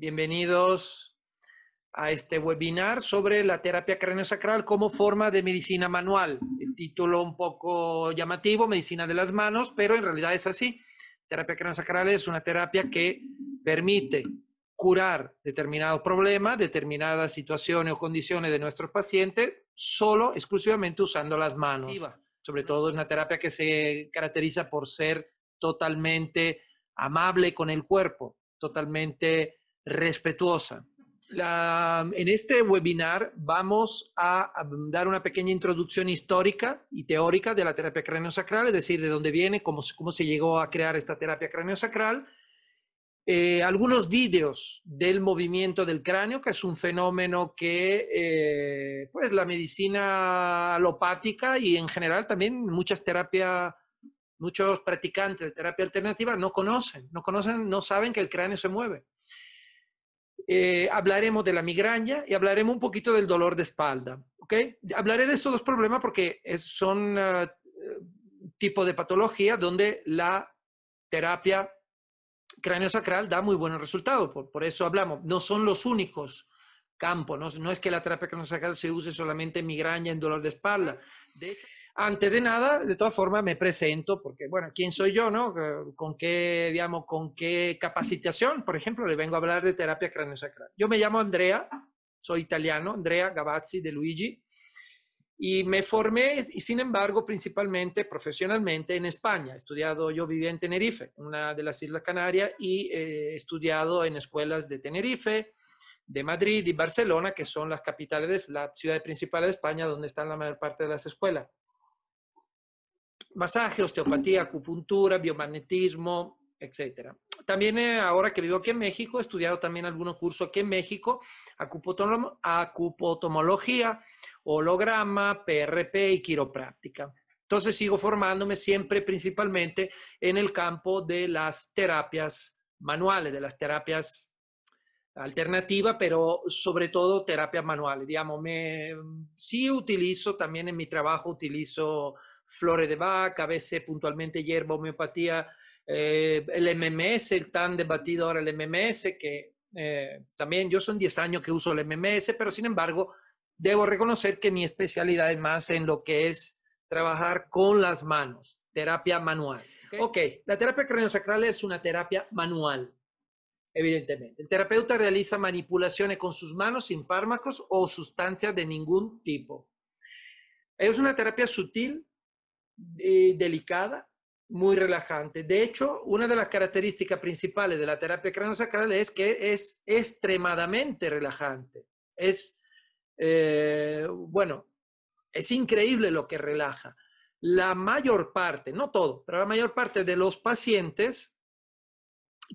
Bienvenidos a este webinar sobre la terapia craniosacral como forma de medicina manual. El título un poco llamativo, medicina de las manos, pero en realidad es así. Terapia craniosacral es una terapia que permite curar determinados problemas, determinadas situaciones o condiciones de nuestros pacientes solo, exclusivamente usando las manos. Sobre todo es una terapia que se caracteriza por ser totalmente amable con el cuerpo, totalmente respetuosa. en este webinar vamos a, dar una pequeña introducción histórica y teórica de la terapia sacral, es decir, de dónde viene, cómo, cómo se llegó a crear esta terapia cráneo sacral, eh, algunos vídeos del movimiento del cráneo, que es un fenómeno que eh, pues la medicina alopática y en general también muchas terapias, muchos practicantes de terapia alternativa no conocen, no conocen, no saben que el cráneo se mueve. Eh, hablaremos de la migraña y hablaremos un poquito del dolor de espalda. ¿ok? Hablaré de estos dos problemas porque son tipos eh, tipo de patología donde la terapia sacral da muy buenos resultados. Por, eso hablamos, no son los únicos campos, ¿no? es que la terapia sacral se use solamente en migraña, en dolor de espalda. De hecho, antes de nada, de todas formas, me presento porque, bueno, ¿quién soy yo, no? Eh, ¿Con qué, digamos, con qué capacitación? Por ejemplo, le vengo a hablar de terapia sacral. Yo me llamo Andrea, soy italiano, Andrea Gavazzi de Luigi, y me formé, y sin embargo, principalmente profesionalmente en España. He estudiado, yo vivía en Tenerife, una de las Islas Canarias, y eh, he estudiado en escuelas de Tenerife, de Madrid y Barcelona, que son las capitales, la ciudad principales de España, donde están la mayor parte de las escuelas masaje, osteopatía, acupuntura, biomagnetismo, etc. También eh, ahora que vivo aquí en México, he estudiado también algunos cursos aquí en México, acupotomología, holograma, PRP y quiropráctica. Entonces sigo formándome siempre principalmente en el campo de las terapias manuales, de las terapias alternativas, pero sobre todo terapias manuales. Digamos, me, sí utilizo también en mi trabajo, utilizo flores de vaca, a veces puntualmente hierba, homeopatía, eh, el MMS, el tan debatido ahora el MMS, que eh, también yo son 10 años que uso el MMS, pero sin embargo, debo reconocer que mi especialidad es más en lo que es trabajar con las manos, terapia manual. Ok, la terapia craniosacral es una terapia manual, evidentemente. El terapeuta realiza manipulaciones con sus manos sin fármacos o sustancias de ningún tipo. Es una terapia sutil delicada, muy relajante. De hecho, una de las características principales de la terapia craneosacral es que es extremadamente relajante. Es, eh, bueno, es increíble lo que relaja. La mayor parte, no todo, pero la mayor parte de los pacientes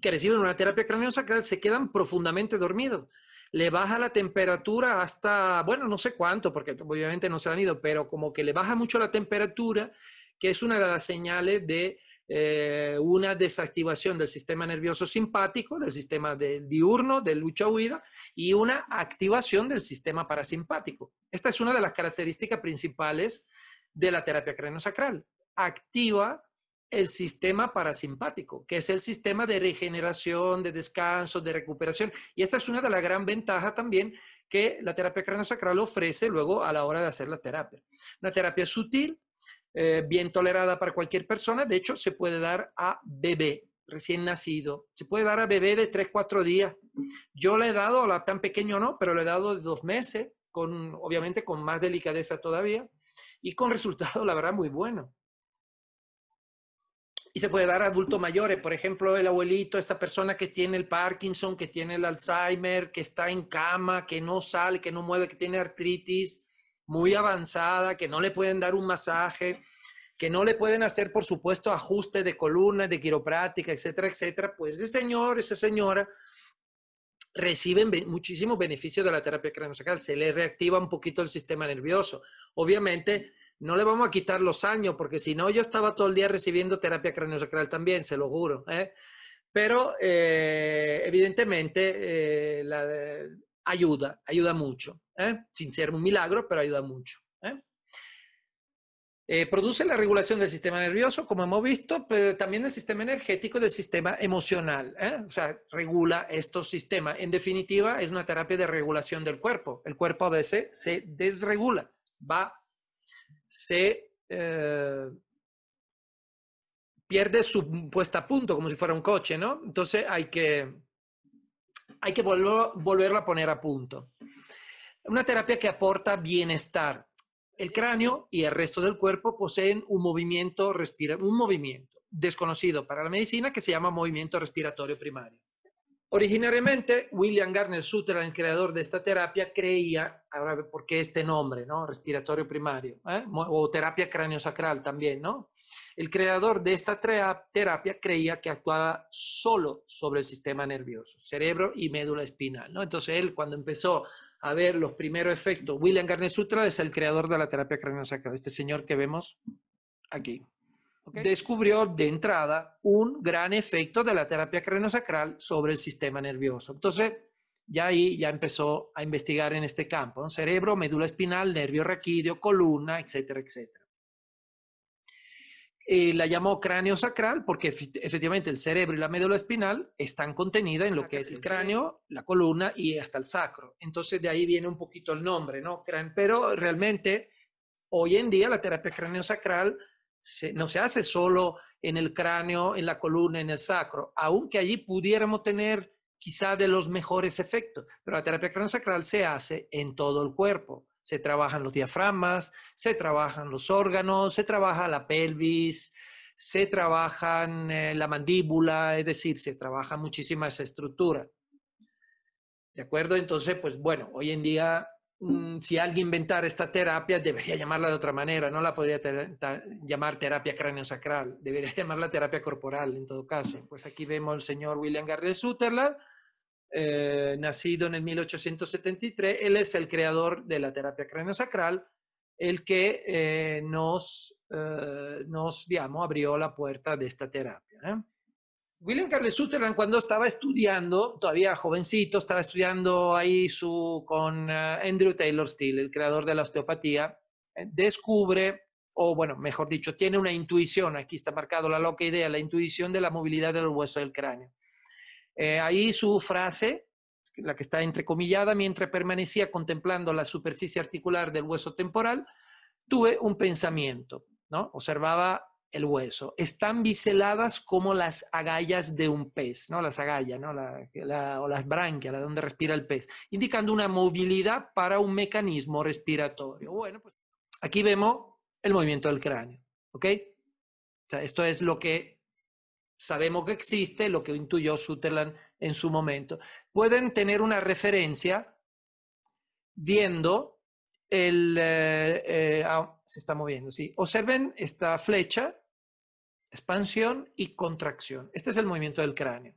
que reciben una terapia craneosacral se quedan profundamente dormidos le baja la temperatura hasta, bueno, no sé cuánto, porque obviamente no se han ido, pero como que le baja mucho la temperatura, que es una de las señales de eh, una desactivación del sistema nervioso simpático, del sistema de, diurno, de lucha-huida, y una activación del sistema parasimpático. Esta es una de las características principales de la terapia craniosacral. Activa el sistema parasimpático, que es el sistema de regeneración, de descanso, de recuperación. Y esta es una de las gran ventajas también que la terapia craniosacral ofrece luego a la hora de hacer la terapia. Una terapia sutil, eh, bien tolerada para cualquier persona. De hecho, se puede dar a bebé recién nacido. Se puede dar a bebé de 3, 4 días. Yo le he dado, a la tan pequeño no, pero le he dado de dos meses, con, obviamente con más delicadeza todavía, y con resultado, la verdad, muy bueno y se puede dar a adultos mayores, eh, por ejemplo, el abuelito, esta persona que tiene el Parkinson, que tiene el Alzheimer, que está en cama, que no sale, que no mueve, que tiene artritis muy avanzada, que no le pueden dar un masaje, que no le pueden hacer, por supuesto, ajustes de columna, de quiropráctica, etcétera, etcétera, pues ese señor, esa señora reciben muchísimos beneficios de la terapia craniosacral, se le reactiva un poquito el sistema nervioso. Obviamente, no le vamos a quitar los años, porque si no, yo estaba todo el día recibiendo terapia craniosacral también, se lo juro. ¿eh? Pero eh, evidentemente eh, la, ayuda, ayuda mucho, sin ser un milagro, pero ayuda mucho. produce la regulación del sistema nervioso, como hemos visto, pero también del sistema energético y del sistema emocional. O sea, regula estos sistemas. En definitiva, es una terapia de regulación del cuerpo. El cuerpo a veces se desregula, va se eh, pierde su puesta a punto, como si fuera un coche, ¿no? Entonces hay que, hay que volver, volverlo a poner a punto. Una terapia que aporta bienestar. El cráneo y el resto del cuerpo poseen un movimiento, respira, un movimiento desconocido para la medicina que se llama movimiento respiratorio primario. Originariamente, William Garner Sutra, el creador de esta terapia, creía, ahora por qué este nombre, Respiratorio primario, ¿eh? o terapia craniosacral también, El creador de esta terapia creía que actuaba solo sobre el sistema nervioso, cerebro y médula espinal, ¿no? Entonces él cuando empezó a ver los primeros efectos, William Garner Sutra es el creador de la terapia craniosacral, este señor que vemos aquí descubrió de entrada un gran efecto de la terapia craniosacral sobre el sistema nervioso. Entonces, ya ahí ya empezó a investigar en este campo, cerebro, médula espinal, nervio raquídeo, columna, etcétera, etcétera. Eh, la llamó cráneo sacral porque efectivamente el cerebro y la médula espinal están contenidas en lo ah, que es el cráneo, la columna y hasta el sacro. Entonces de ahí viene un poquito el nombre, ¿no? Pero realmente hoy en día la terapia cráneo sacral no se hace solo en el cráneo, en la columna, en el sacro, aunque allí pudiéramos tener quizá de los mejores efectos, pero la terapia craniosacral se hace en todo el cuerpo. Se trabajan los diafragmas, se trabajan los órganos, se trabaja la pelvis, se trabajan eh, la mandíbula, es decir, se trabaja muchísima esa estructura. ¿De acuerdo? Entonces, pues bueno, hoy en día Mm, si alguien inventara esta terapia, debería llamarla de otra manera, no la podría llamar terapia cráneo-sacral, debería llamarla terapia corporal en todo caso. Pues aquí vemos al señor William Garrett Sutherland, eh, nacido en el 1873, él es el creador de la terapia cráneo-sacral, el que eh, nos, eh, nos, digamos, abrió la puerta de esta terapia. William Carl Sutherland cuando estaba estudiando, todavía jovencito, estaba estudiando ahí su, con eh, Andrew Taylor Steele, el creador de la osteopatía, eh, descubre, o bueno, mejor dicho, tiene una intuición, aquí está marcado la loca idea, la intuición de la movilidad del hueso del cráneo. Eh, ahí su frase, la que está entrecomillada, mientras permanecía contemplando la superficie articular del hueso temporal, tuve un pensamiento, ¿no? Observaba el hueso. Están biseladas como las agallas de un pez, ¿no? Las agallas, ¿no? o las branquias, la donde respira el pez, indicando una movilidad para un mecanismo respiratorio. Bueno, pues aquí vemos el movimiento del cráneo, ¿ok? O sea, esto es lo que sabemos que existe, lo que intuyó Sutherland en su momento. Pueden tener una referencia viendo el... Eh, eh, ah, se está moviendo, sí. Observen esta flecha expansión y contracción. Este es el movimiento del cráneo.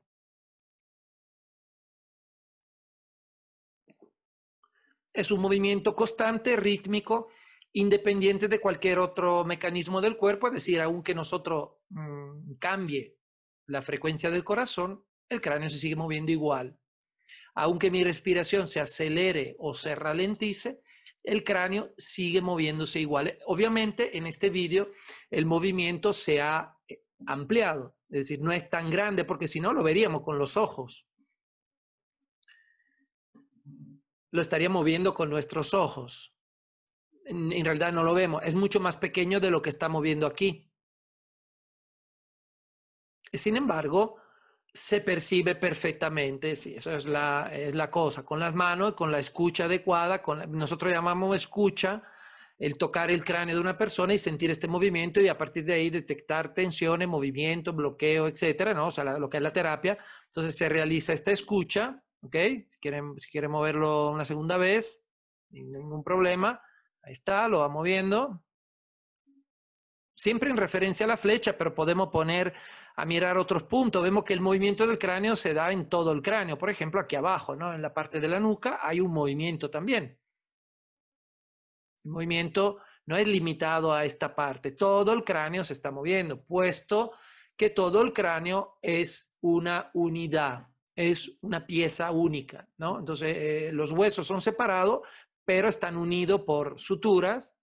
Es un movimiento constante, rítmico, independiente de cualquier otro mecanismo del cuerpo, es decir, aunque nosotros mm, cambie la frecuencia del corazón, el cráneo se sigue moviendo igual. Aunque mi respiración se acelere o se ralentice, el cráneo sigue moviéndose igual. Obviamente, en este vídeo, el movimiento se ha ampliado, es decir, no es tan grande porque si no lo veríamos con los ojos. Lo estaríamos viendo con nuestros ojos. En, realidad no lo vemos, es mucho más pequeño de lo que estamos viendo aquí. Sin embargo, se percibe perfectamente, sí, es la, es la, cosa, con las manos, con la escucha adecuada, con nosotros llamamos escucha el tocar el cráneo de una persona y sentir este movimiento y a partir de ahí detectar tensiones, movimiento, bloqueo, etcétera, ¿no? O sea, lo que es la terapia. Entonces se realiza esta escucha, ¿ok? Si quieren, si moverlo una segunda vez, sin ningún problema. Ahí está, lo va moviendo. Siempre en referencia a la flecha, pero podemos poner a mirar otros puntos. Vemos que el movimiento del cráneo se da en todo el cráneo. Por ejemplo, aquí abajo, ¿no? En la parte de la nuca hay un movimiento también. El movimiento no es limitado a esta parte, todo el cráneo se está moviendo, puesto que todo el cráneo es una unidad, es una pieza única, ¿no? Entonces, eh, los huesos son separados, pero están unidos por suturas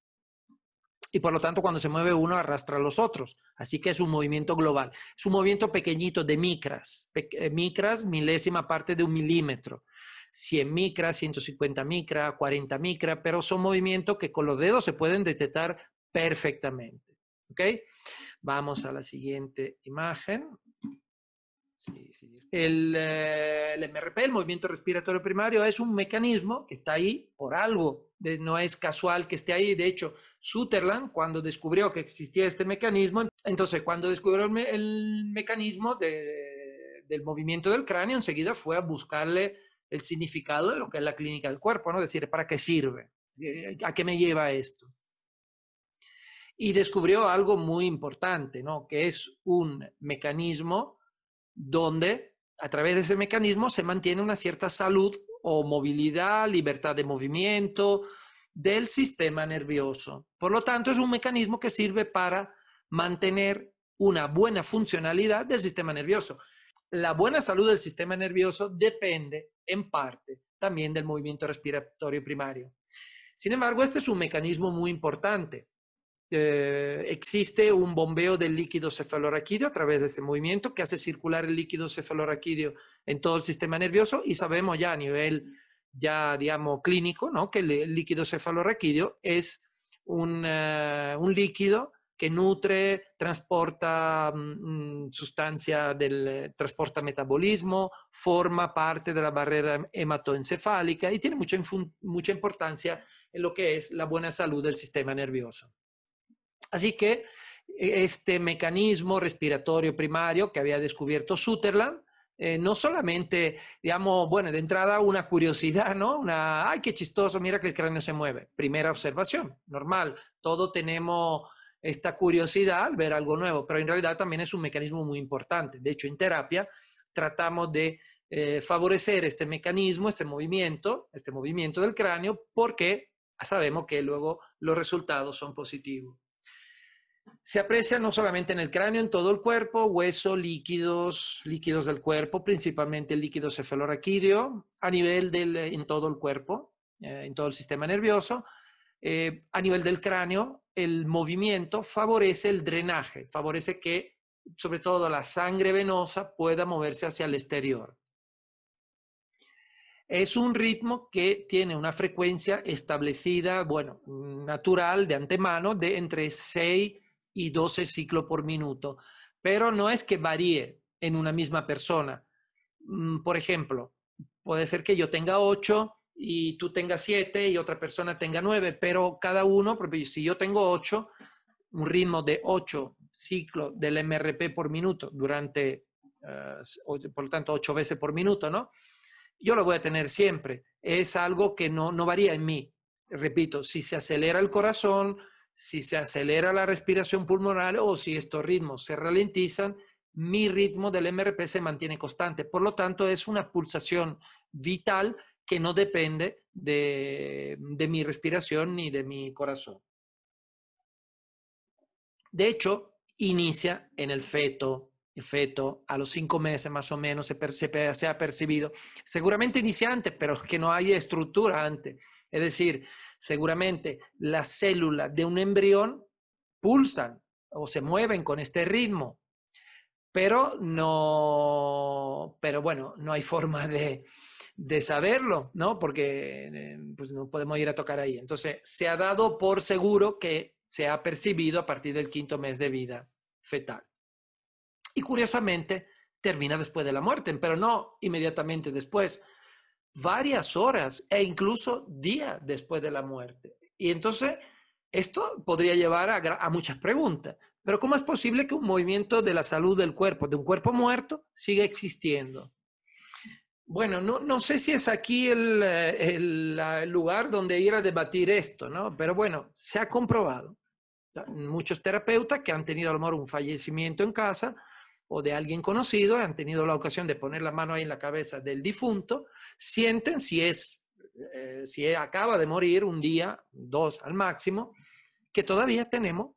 y por lo tanto cuando se mueve uno arrastra a los otros. Así que es un movimiento global. Es un movimiento pequeñito de micras, eh, micras, milésima parte de un milímetro. 100 micras, 150 micra, 40 micra, pero son movimientos que con los dedos se pueden detectar perfectamente. ¿Ok? Vamos a la siguiente imagen. El, eh, MRP, el movimiento respiratorio primario, es un mecanismo que está ahí por algo. no es casual que esté ahí. De hecho, Sutherland, cuando descubrió que existía este mecanismo, entonces cuando descubrió el, mecanismo del movimiento del cráneo, enseguida fue a buscarle el significado de lo que es la clínica del cuerpo, ¿no? Es decir, ¿para qué sirve? Eh, ¿A qué me lleva esto? Y descubrió algo muy importante, ¿no? Que es un mecanismo donde a través de ese mecanismo se mantiene una cierta salud o movilidad, libertad de movimiento del sistema nervioso. Por lo tanto, es un mecanismo que sirve para mantener una buena funcionalidad del sistema nervioso la buena salud del sistema nervioso depende en parte también del movimiento respiratorio primario. Sin embargo, este es un mecanismo muy importante. Eh, existe un bombeo del líquido cefalorraquídeo a través de este movimiento que hace circular el líquido cefalorraquídeo en todo el sistema nervioso y sabemos ya a nivel ya digamos clínico ¿no? que el líquido cefalorraquídeo es un, eh, un líquido que nutre, transporta mm, mm, sustancia del eh, transporta metabolismo, forma parte de la barrera hematoencefálica y tiene mucha, mucha importancia en lo que es la buena salud del sistema nervioso. Así que e-, este mecanismo respiratorio primario que había descubierto Sutherland, eh, no solamente, digamos, bueno, de entrada una curiosidad, ¿no? Una, ay, qué chistoso, mira que el cráneo se mueve. Primera observación, normal, todo tenemos esta curiosidad al ver algo nuevo, pero en realidad también es un mecanismo muy importante. De hecho, en terapia tratamos de eh, favorecer este mecanismo, este movimiento, este movimiento del cráneo, porque sabemos que luego los resultados son positivos. Se aprecia no solamente en el cráneo, en todo el cuerpo, hueso, líquidos, líquidos del cuerpo, principalmente el líquido cefalorraquídeo, a nivel del, en todo el cuerpo, eh, en todo el sistema nervioso, eh, a nivel del cráneo, el movimiento favorece el drenaje, favorece que sobre todo la sangre venosa pueda moverse hacia el exterior. Es un ritmo que tiene una frecuencia establecida, bueno, natural de antemano, de entre 6 y 12 ciclos por minuto, pero no es que varíe en una misma persona. Mm, por ejemplo, puede ser que yo tenga 8 y tú tengas siete y otra persona tenga nueve, pero cada uno, si yo tengo ocho, un ritmo de ocho ciclos del MRP por minuto durante, ah, por lo tanto, ocho veces por minuto, ¿no? Yo lo voy a tener siempre. Es algo que no, no varía en mí. Repito, si se acelera el corazón, si se acelera la respiración pulmonar o si estos ritmos se ralentizan, mi ritmo del MRP se mantiene constante. Por lo tanto, es una pulsación vital que no depende de, mi respiración ni de mi corazón. De hecho, inicia en el feto, el feto a los cinco meses más o menos se, ha percibido. Seguramente iniciante pero que no hay estructura antes. Es decir, seguramente las células de un embrión pulsan o se mueven con este ritmo, pero no, pero bueno, no hay forma de, de saberlo, ¿no? Porque eh, pues, no podemos ir a tocar ahí. Entonces, se ha dado por seguro que se ha percibido a partir del quinto mes de vida fetal. Y curiosamente, termina después de la muerte, pero no inmediatamente después, varias horas e incluso días después de la muerte. Y entonces, esto podría llevar a muchas preguntas. Pero ¿cómo es posible que un movimiento de la salud del cuerpo, de un cuerpo muerto, siga existiendo? Bueno, no, sé si es aquí eh, el, lugar donde ir a debatir esto, ¿no? Pero bueno, se ha comprobado. Muchos terapeutas que han tenido a lo mejor un fallecimiento en casa o de alguien conocido, han tenido la ocasión de poner la mano ahí en la cabeza del difunto, sienten si es, eh, si acaba de morir un día, dos al máximo, que todavía tenemos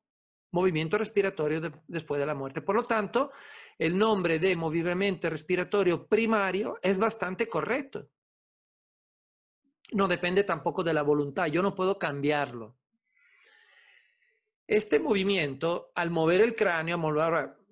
movimiento respiratorio después de la muerte. Por lo tanto, el nombre de movimiento respiratorio primario es bastante correcto. No depende tampoco de la voluntad, yo no puedo cambiarlo. Este movimiento, al mover el cráneo,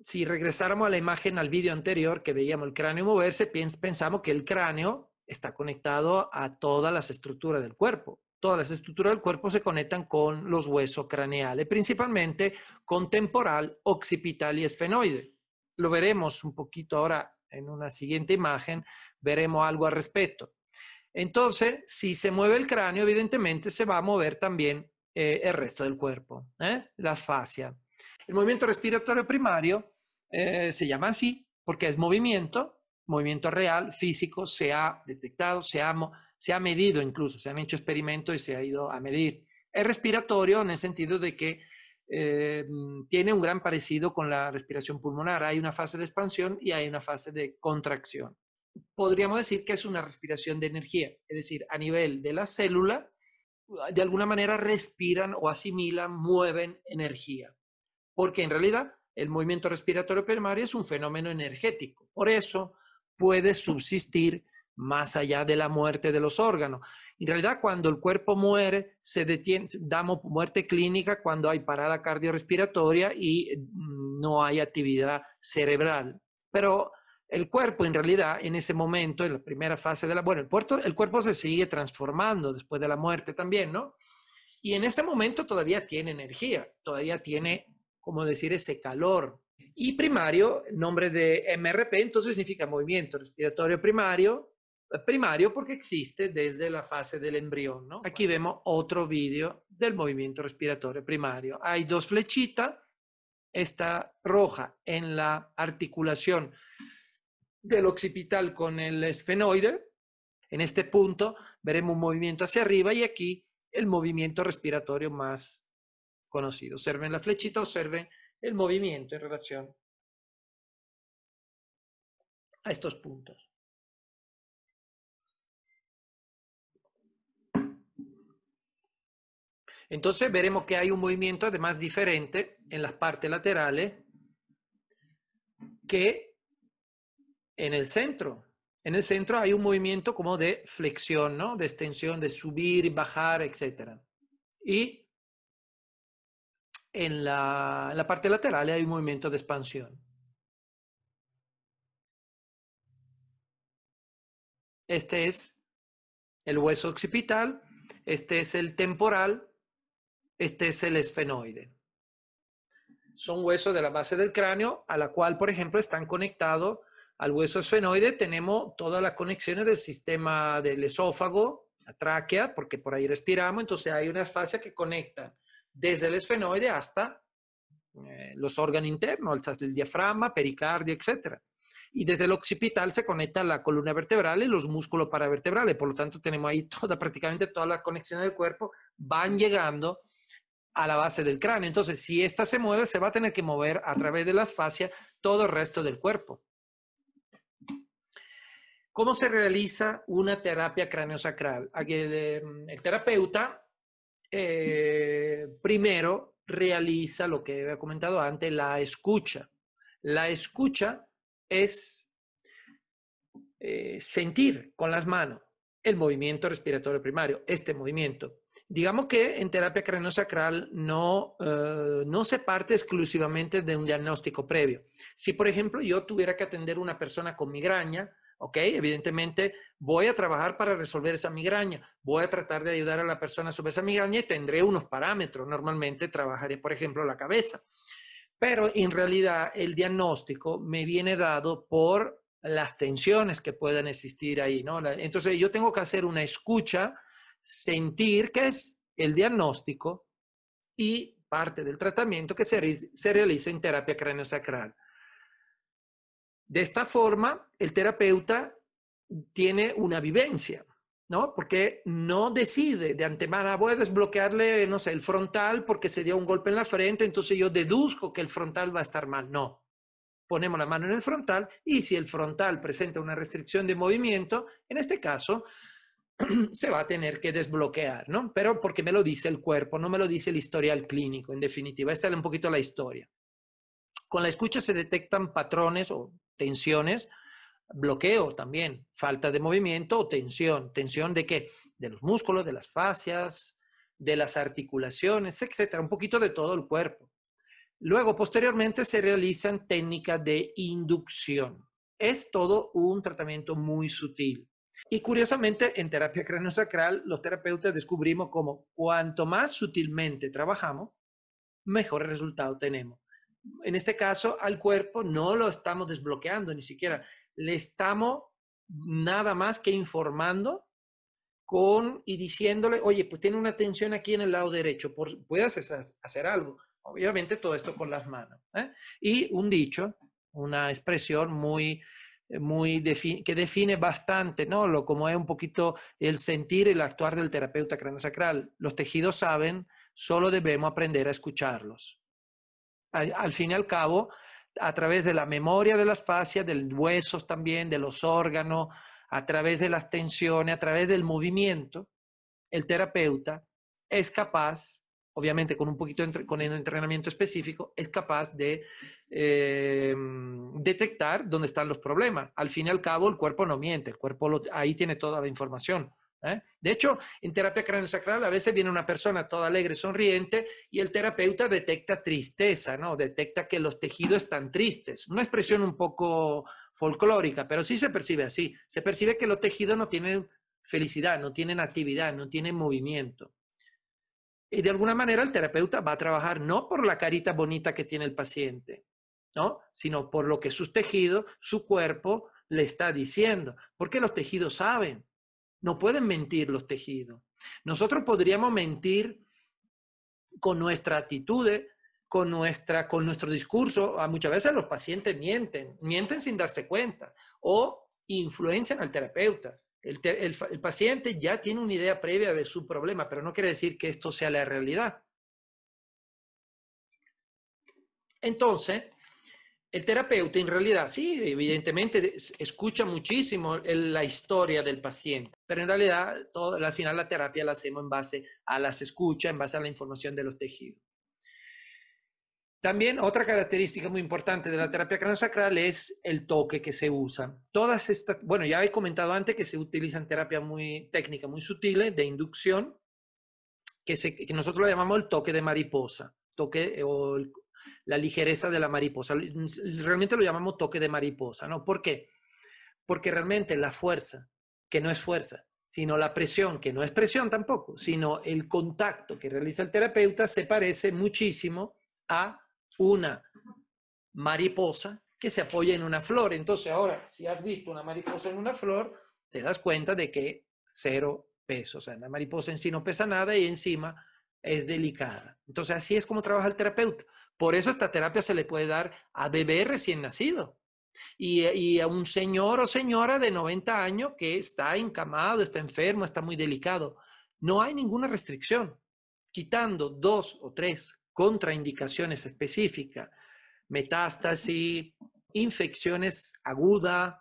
si regresáramos a la imagen al vídeo anterior que veíamos el cráneo moverse, pensamos que el cráneo está conectado a todas las estructuras del cuerpo. Todas las estructuras del cuerpo se conectan con los huesos craneales, principalmente con temporal, occipital y esfenoide lo veremos un poquito ahora en una siguiente imagen, veremos algo al respecto. Entonces, si se mueve el cráneo, evidentemente se va a mover también eh, el resto del cuerpo, ¿eh? la fascia. El movimiento respiratorio primario eh, se llama así porque es movimiento, movimiento real, físico, se ha detectado, se ha, se ha medido incluso, se han hecho experimentos y se ha ido a medir. Es respiratorio en el sentido de que eh, mm, tiene un gran parecido con la respiración pulmonar. Hay una fase de expansión y hay una fase de contracción. Podríamos decir que es una respiración de energía, es decir, a nivel de la célula, ah, de alguna manera respiran o asimilan, mueven energía, porque en realidad el movimiento respiratorio primario es un fenómeno energético. Por eso puede subsistir más allá de la muerte de los órganos. En realidad, cuando el cuerpo muere, se detiene, damos muerte clínica cuando hay parada cardiorrespiratoria y mm, no hay actividad cerebral. Pero el cuerpo, en realidad, en ese momento, en la primera fase de la... Bueno, el, el cuerpo se sigue transformando después de la muerte también, ¿no? Y en ese momento todavía tiene energía, todavía tiene, como decir, ese calor, y primario, nombre de MRP, entonces significa movimiento respiratorio primario, primario porque existe desde la fase del embrión. Aquí vemos otro vídeo del movimiento respiratorio primario. Hay dos flechitas, esta roja en la articulación del occipital con el esfenoide. En este punto veremos un movimiento hacia arriba y aquí el movimiento respiratorio más conocido. Observen la flechita, observen el movimiento en relación a estos puntos. Entonces veremos que hay un movimiento además diferente en las partes laterales que en el centro. En el centro hay un movimiento como de flexión, De extensión, de subir, y bajar, etc. Y en la parte lateral hay un movimiento de expansión. Este es el hueso occipital, este es el temporal este es el esfenoide. Son huesos de la base del cráneo a la cual, por ejemplo, están conectados al hueso esfenoide. Tenemos todas las conexiones del sistema del esófago, la tráquea, porque por ahí respiramos. Entonces hay una fascia que conecta desde el esfenoide hasta eh, los órganos internos, el diafragma, pericardio, etc. Y desde el occipital se conecta la columna vertebral y los músculos paravertebrales. Por lo tanto, tenemos ahí toda, prácticamente todas las conexiones del cuerpo van llegando a la base del cráneo. Entonces, si ésta se mueve, se va a tener que mover a través de las fascias todo el resto del cuerpo. ¿Cómo se realiza una terapia craneosacral? El, eh, mm, el terapeuta eh, primero realiza lo que había comentado antes, la escucha. La escucha es eh, sentir con las manos el movimiento respiratorio primario, este movimiento Digamos que en terapia craniosacral eh, no, se parte exclusivamente de un diagnóstico previo. Si, por ejemplo, yo tuviera que atender a una persona con migraña, ¿ok? Evidentemente voy a trabajar para resolver esa migraña, voy a tratar de ayudar a la persona sobre esa migraña y tendré unos parámetros. Normalmente trabajaré, por ejemplo, la cabeza. Pero en realidad el diagnóstico me viene dado por las tensiones que puedan existir ahí, Entonces yo tengo que hacer una escucha sentir, que es el diagnóstico, y parte del tratamiento que se, realiza en terapia cráneo-sacral. De esta forma, el terapeuta tiene una vivencia, ¿no? Porque no decide de antemano, voy a desbloquearle, no sé, el frontal porque se dio un golpe en la frente, entonces yo deduzco que el frontal va a estar mal. No. Ponemos la mano en el frontal y si el frontal presenta una restricción de movimiento, en este caso, se va a tener que desbloquear, ¿no? Pero porque me lo dice el cuerpo, no me lo dice el historial clínico, en definitiva. Esta es un poquito la historia. Con la escucha se detectan patrones o tensiones, bloqueo también, falta de movimiento o tensión. ¿Tensión de qué? De los músculos, de las fascias, de las articulaciones, etcétera. Un poquito de todo el cuerpo. Luego, posteriormente, se realizan técnicas de inducción. Es todo un tratamiento muy sutil y curiosamente, en terapia craniosacral, los terapeutas descubrimos cómo cuanto más sutilmente trabajamos, mejor resultado tenemos. En este caso, al cuerpo no lo estamos desbloqueando ni siquiera, le estamos nada más que informando con y diciéndole, oye, pues tiene una tensión aquí en el lado derecho, por, puedes hacer algo. Obviamente todo esto con las manos. ¿eh? Y un dicho, una expresión muy eh, muy que define bastante, ¿no? Lo como es un poquito el sentir el actuar del terapeuta craniosacral. Los tejidos saben, solo debemos aprender a escucharlos. Al, fin y al cabo, a través de la memoria de las fascias, del los huesos también, de los órganos, a través de las tensiones, a través del movimiento, el terapeuta es capaz obviamente con un poquito con entrenamiento específico, es capaz de eh, detectar dónde están los problemas. Al fin y al cabo, el cuerpo no miente, el cuerpo ahí tiene toda la información. ¿eh? De hecho, en terapia sacral a veces viene una persona toda alegre, sonriente, y el terapeuta detecta tristeza, ¿no? Detecta que los tejidos están tristes. Una expresión un poco folclórica, pero sí se percibe así. Se percibe que los tejidos no tienen felicidad, no tienen actividad, no tienen movimiento. Y de alguna manera el terapeuta va a trabajar no por la carita bonita que tiene el paciente, ¿no? sino por lo que sus tejidos, su cuerpo le está diciendo, porque los tejidos saben, no pueden mentir los tejidos. Nosotros podríamos mentir con nuestra actitud, ¿eh? con, nuestra, con nuestro discurso. Muchas veces los pacientes mienten, mienten sin darse cuenta o influencian al terapeuta. El, el, paciente ya tiene una idea previa de su problema, pero no quiere decir que esto sea la realidad. Entonces, el terapeuta en realidad, sí, evidentemente escucha muchísimo la historia del paciente, pero en realidad al final la terapia la hacemos en base a las escuchas, en base a la información de los tejidos. También otra característica muy importante de la terapia craniosacral es el toque que se usa. Todas estas, bueno, ya he comentado antes que se utilizan terapias muy técnicas, muy sutiles eh, de inducción, que, nosotros llamamos el toque de mariposa, toque eh, o la ligereza de la mariposa. Realmente lo llamamos toque de mariposa, ¿no? ¿Por qué? Porque realmente la fuerza, que no es fuerza, sino la presión, que no es presión tampoco, sino el contacto que realiza el terapeuta se parece muchísimo a una mariposa que se apoya en una flor. Entonces ahora, si has visto una mariposa en una flor, te das cuenta de que cero peso. O sea, la mariposa en sí no pesa nada y encima es delicada. Entonces así es como trabaja el terapeuta. Por eso esta terapia se le puede dar a bebé recién nacido y, a un señor o señora de 90 años que está encamado, está enfermo, está muy delicado. No hay ninguna restricción. Quitando dos o tres contraindicaciones específicas, metástasis, infecciones agudas,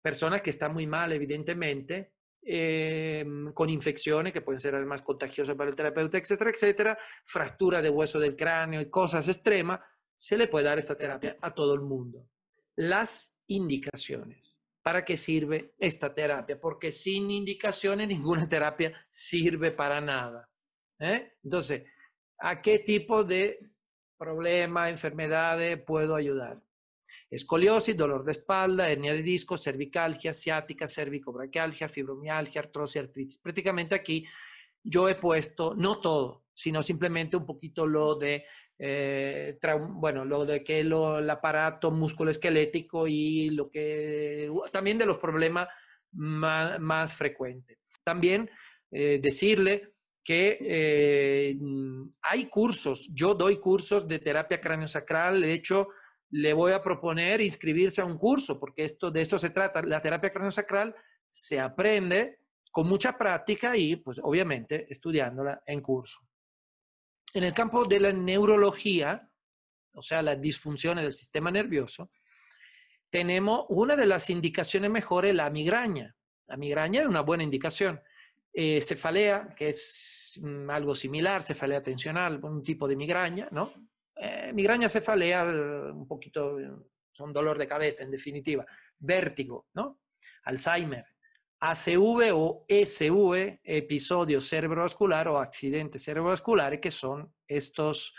personas que están muy mal, evidentemente, em, con infecciones que pueden ser más contagiosas para el terapeuta, etcétera, etcétera, fractura de hueso del cráneo y cosas extremas, se le puede dar esta terapia a todo el mundo. Las indicaciones. ¿Para qué sirve esta terapia? Porque sin indicaciones ninguna terapia sirve para nada. ¿eh? Entonces, a qué tipo de problemas, enfermedades puedo ayudar. Escoliosis, dolor de espalda, hernia de disco, cervicalgia, ciática, cervicobraquialgia, fibromialgia, artrosis, artritis. Prácticamente aquí yo he puesto, no todo, sino simplemente un poquito lo de, eh, bueno, lo de que el aparato musculoesquelético y lo que, también de los problemas más, frecuentes. También eh, decirle que eh, mm, hay cursos, yo doy cursos de terapia sacral de hecho le voy a proponer inscribirse a un curso, porque esto, de esto se trata, la terapia sacral se aprende con mucha práctica y pues obviamente estudiándola en curso. En el campo de la neurología, o sea, las disfunciones del sistema nervioso, tenemos una de las indicaciones mejores, la migraña. La migraña es una buena indicación. Eh, cefalea, que es mm, algo similar, cefalea tensional, un tipo de migraña, ¿no? Eh, migraña, cefalea, un poquito, mm, son dolor de cabeza, en definitiva. Vértigo, ¿no? Alzheimer, ACV o SV, episodio cerebrovascular o accidente cerebrovascular, que son estos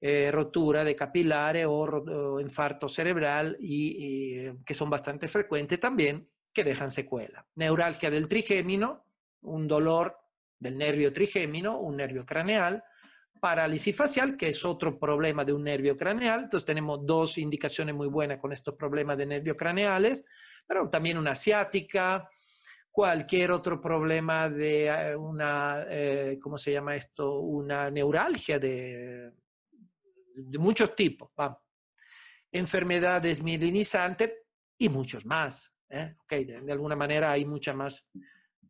eh, rotura de capilares o, infarto cerebral y, que son bastante frecuentes también, que dejan secuela. Neuralgia del trigémino, un dolor del nervio trigémino, un nervio craneal, parálisis facial, que es otro problema de un nervio craneal. Entonces tenemos dos indicaciones muy buenas con estos problemas de nervios craneales, pero también una asiática, cualquier otro problema de eh, una, eh, ¿cómo se llama esto? Una neuralgia de, de muchos tipos, enfermedades mielinizantes y muchos más. ¿eh? de, alguna manera hay mucha más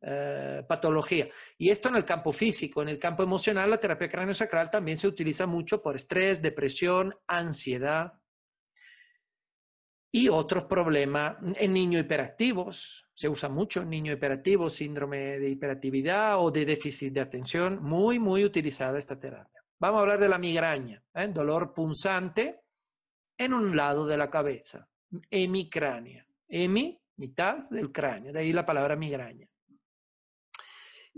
eh, patología. Y esto en el campo físico, en el campo emocional, la terapia cráneo-sacral también se utiliza mucho por estrés, depresión, ansiedad y otros problemas en niños hiperactivos. Se usa mucho en niños hiperactivos, síndrome de hiperactividad o de déficit de atención. Muy, muy utilizada esta terapia. Vamos a hablar de la migraña, ¿eh? dolor punzante en un lado de la cabeza, hemicránea. Hemi, mitad del cráneo, de ahí la palabra migraña.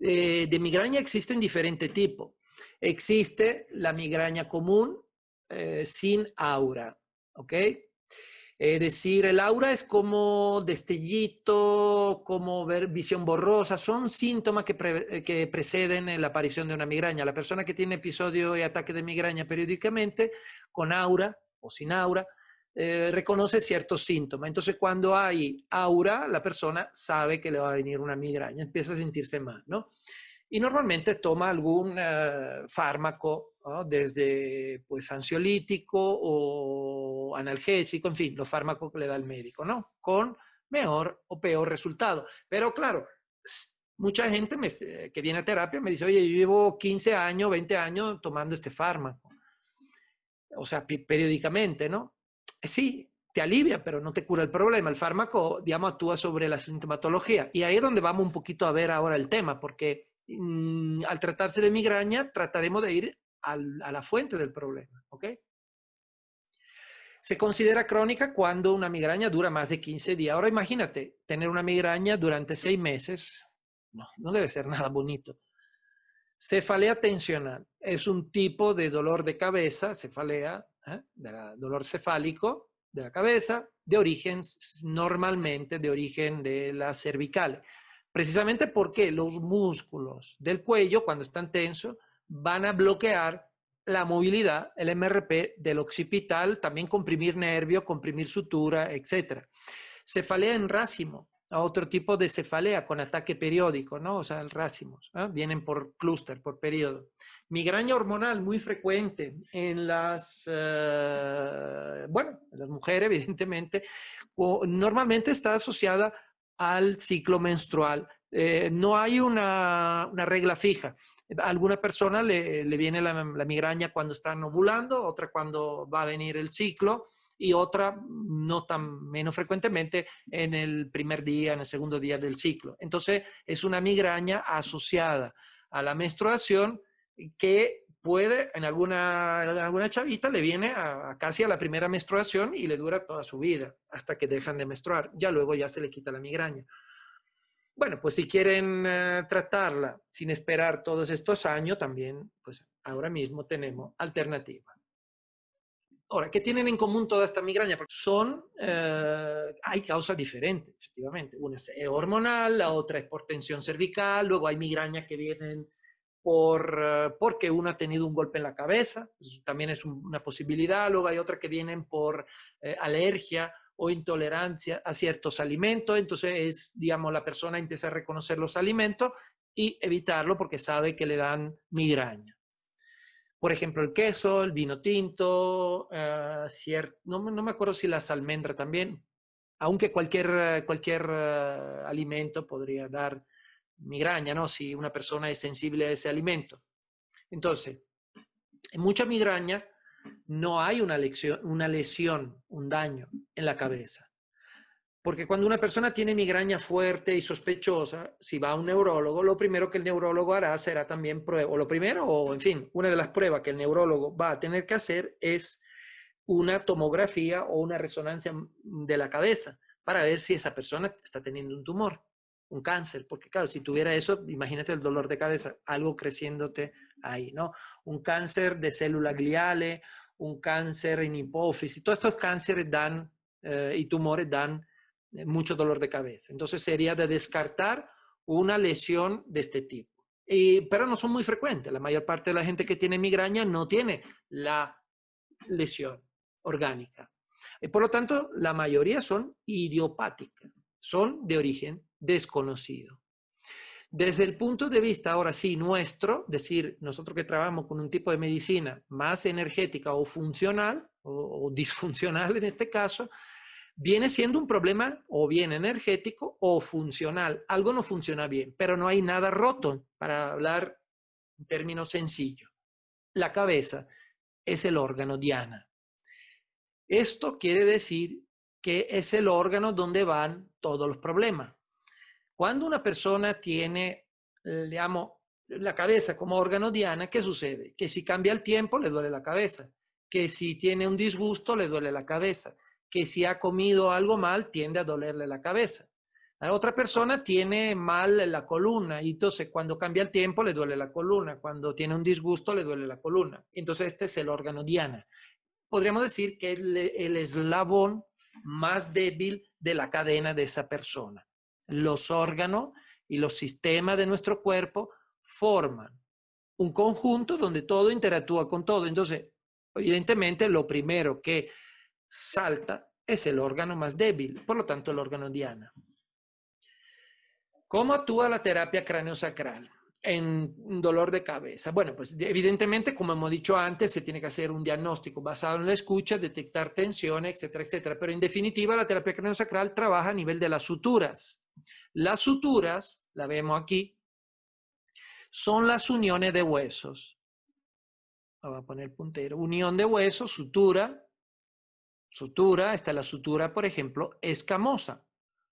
Eh, de migraña existen diferentes tipos. Existe la migraña común eh, sin aura, ¿ok? Es decir, el aura es como destellito, como visión borrosa, son síntomas que, eh, que, preceden la aparición de una migraña. La persona que tiene episodio y ataque de migraña periódicamente, con aura o sin aura, eh, reconoce ciertos síntomas. Entonces, cuando hay aura, la persona sabe que le va a venir una migraña, empieza a sentirse mal, ¿no? Y normalmente toma algún eh, fármaco, desde pues ansiolítico o analgésico, en fin, los fármacos que le da el médico, ¿no? Con mejor o peor resultado. Pero claro, mucha gente eh, que viene a terapia me dice, oye, yo llevo 15 años, 20 años tomando este fármaco. O sea, periódicamente, ¿no? Eh, sí, te alivia, pero no te cura el problema. El fármaco, digamos, actúa sobre la sintomatología. Y ahí es donde vamos un poquito a ver ahora el tema, porque mm, al tratarse de migraña, trataremos de ir a la fuente del problema. ¿Ok? Se considera crónica cuando una migraña dura más de 15 días. Ahora imagínate, tener una migraña durante 6 meses, no, no debe ser nada bonito. Cefalea tensional es un tipo de dolor de cabeza, cefalea, ¿eh? del dolor cefálico de la cabeza, de origen normalmente de origen de la cervical. Precisamente porque los músculos del cuello, cuando están tensos, van a bloquear la movilidad, el MRP del occipital, también comprimir nervio, comprimir sutura, etc. Cefalea en racimo, otro tipo de cefalea con ataque periódico, ¿no? O sea, el racimo, ¿eh? vienen por clúster, por periodo migraña hormonal muy frecuente en las, eh, bueno, las mujeres, evidentemente, normalmente está asociada al ciclo menstrual. Eh, no hay una, regla fija. A alguna persona le, viene la, la, migraña cuando están ovulando, otra cuando va a venir el ciclo y otra no tan menos frecuentemente en el primer día, en el segundo día del ciclo. Entonces es una migraña asociada a la menstruación que puede, en alguna, alguna chavita le viene casi a la primera menstruación y le dura toda su vida, hasta que dejan de menstruar, ya luego ya se le quita la migraña. Bueno, pues si quieren eh, tratarla sin esperar todos estos años, también, pues ahora mismo tenemos alternativa. Ahora, ¿qué tienen en común toda esta migraña? son, eh, hay causas diferentes, efectivamente. Una es eh, hormonal, la otra es por tensión cervical, luego hay migrañas que vienen por, eh, porque uno ha tenido un golpe en la cabeza, pues, también es una posibilidad, luego hay otra que vienen por eh, alergia o intolerancia a ciertos alimentos, entonces es, digamos, la persona empieza a reconocer los alimentos y evitarlo porque sabe que le dan migraña. Por ejemplo, el queso, el vino tinto, eh, cierto no, me acuerdo si las almendras también, aunque cualquier, cualquier alimento podría dar migraña, ¿no? Si una persona es sensible a ese alimento. Entonces, en mucha migraña no hay una lesión, una lesión, un daño en la cabeza. Porque cuando una persona tiene migraña fuerte y sospechosa, si va a un neurólogo, lo primero que el neurólogo hará será también prueba, o lo primero, o en fin, una de las pruebas que el neurólogo va a tener que hacer es una tomografía o una resonancia de la cabeza para ver si esa persona está teniendo un tumor un cáncer, porque claro, si tuviera eso, imagínate el dolor de cabeza, algo creciéndote ahí, ¿no? Un cáncer de células gliales, un cáncer en hipófisis, todos estos cánceres dan eh, y tumores dan eh, mucho dolor de cabeza. Entonces sería de descartar una lesión de este tipo. pero no son muy frecuentes. La mayor parte de la gente que tiene migraña no tiene la lesión orgánica. Y por lo tanto, la mayoría son idiopáticas, son de origen desconocido. Desde el punto de vista ahora sí nuestro, decir, nosotros que trabajamos con un tipo de medicina más energética o funcional o, o disfuncional en este caso, viene siendo un problema o bien energético o funcional. Algo no funciona bien, pero no hay nada roto, para hablar en términos sencillos. La cabeza es el órgano diana. Esto quiere decir que es el órgano donde van todos los problemas. Cuando una persona tiene, le amo la cabeza como órgano diana, ¿qué sucede? Que si cambia el tiempo le duele la cabeza, que si tiene un disgusto le duele la cabeza, que si ha comido algo mal tiende a dolerle la cabeza. La otra persona tiene mal la columna y entonces cuando cambia el tiempo le duele la columna, cuando tiene un disgusto le duele la columna. Entonces este es el órgano diana. Podríamos decir que es el eslabón más débil de la cadena de esa persona los órganos y los sistemas de nuestro cuerpo forman un conjunto donde todo interactúa con todo. Entonces, evidentemente, lo primero que salta es el órgano más débil, por lo tanto, el órgano diana. ¿Cómo actúa la terapia cráneo-sacral? en dolor de cabeza. Bueno, pues evidentemente, como hemos dicho antes, se tiene que hacer un diagnóstico basado en la escucha, detectar tensión, etcétera, etcétera. Pero en definitiva, la terapia craniosacral trabaja a nivel de las suturas. Las suturas, la vemos aquí, son las uniones de huesos. voy a poner puntero. Unión de huesos, sutura, sutura. Está la sutura, por ejemplo, escamosa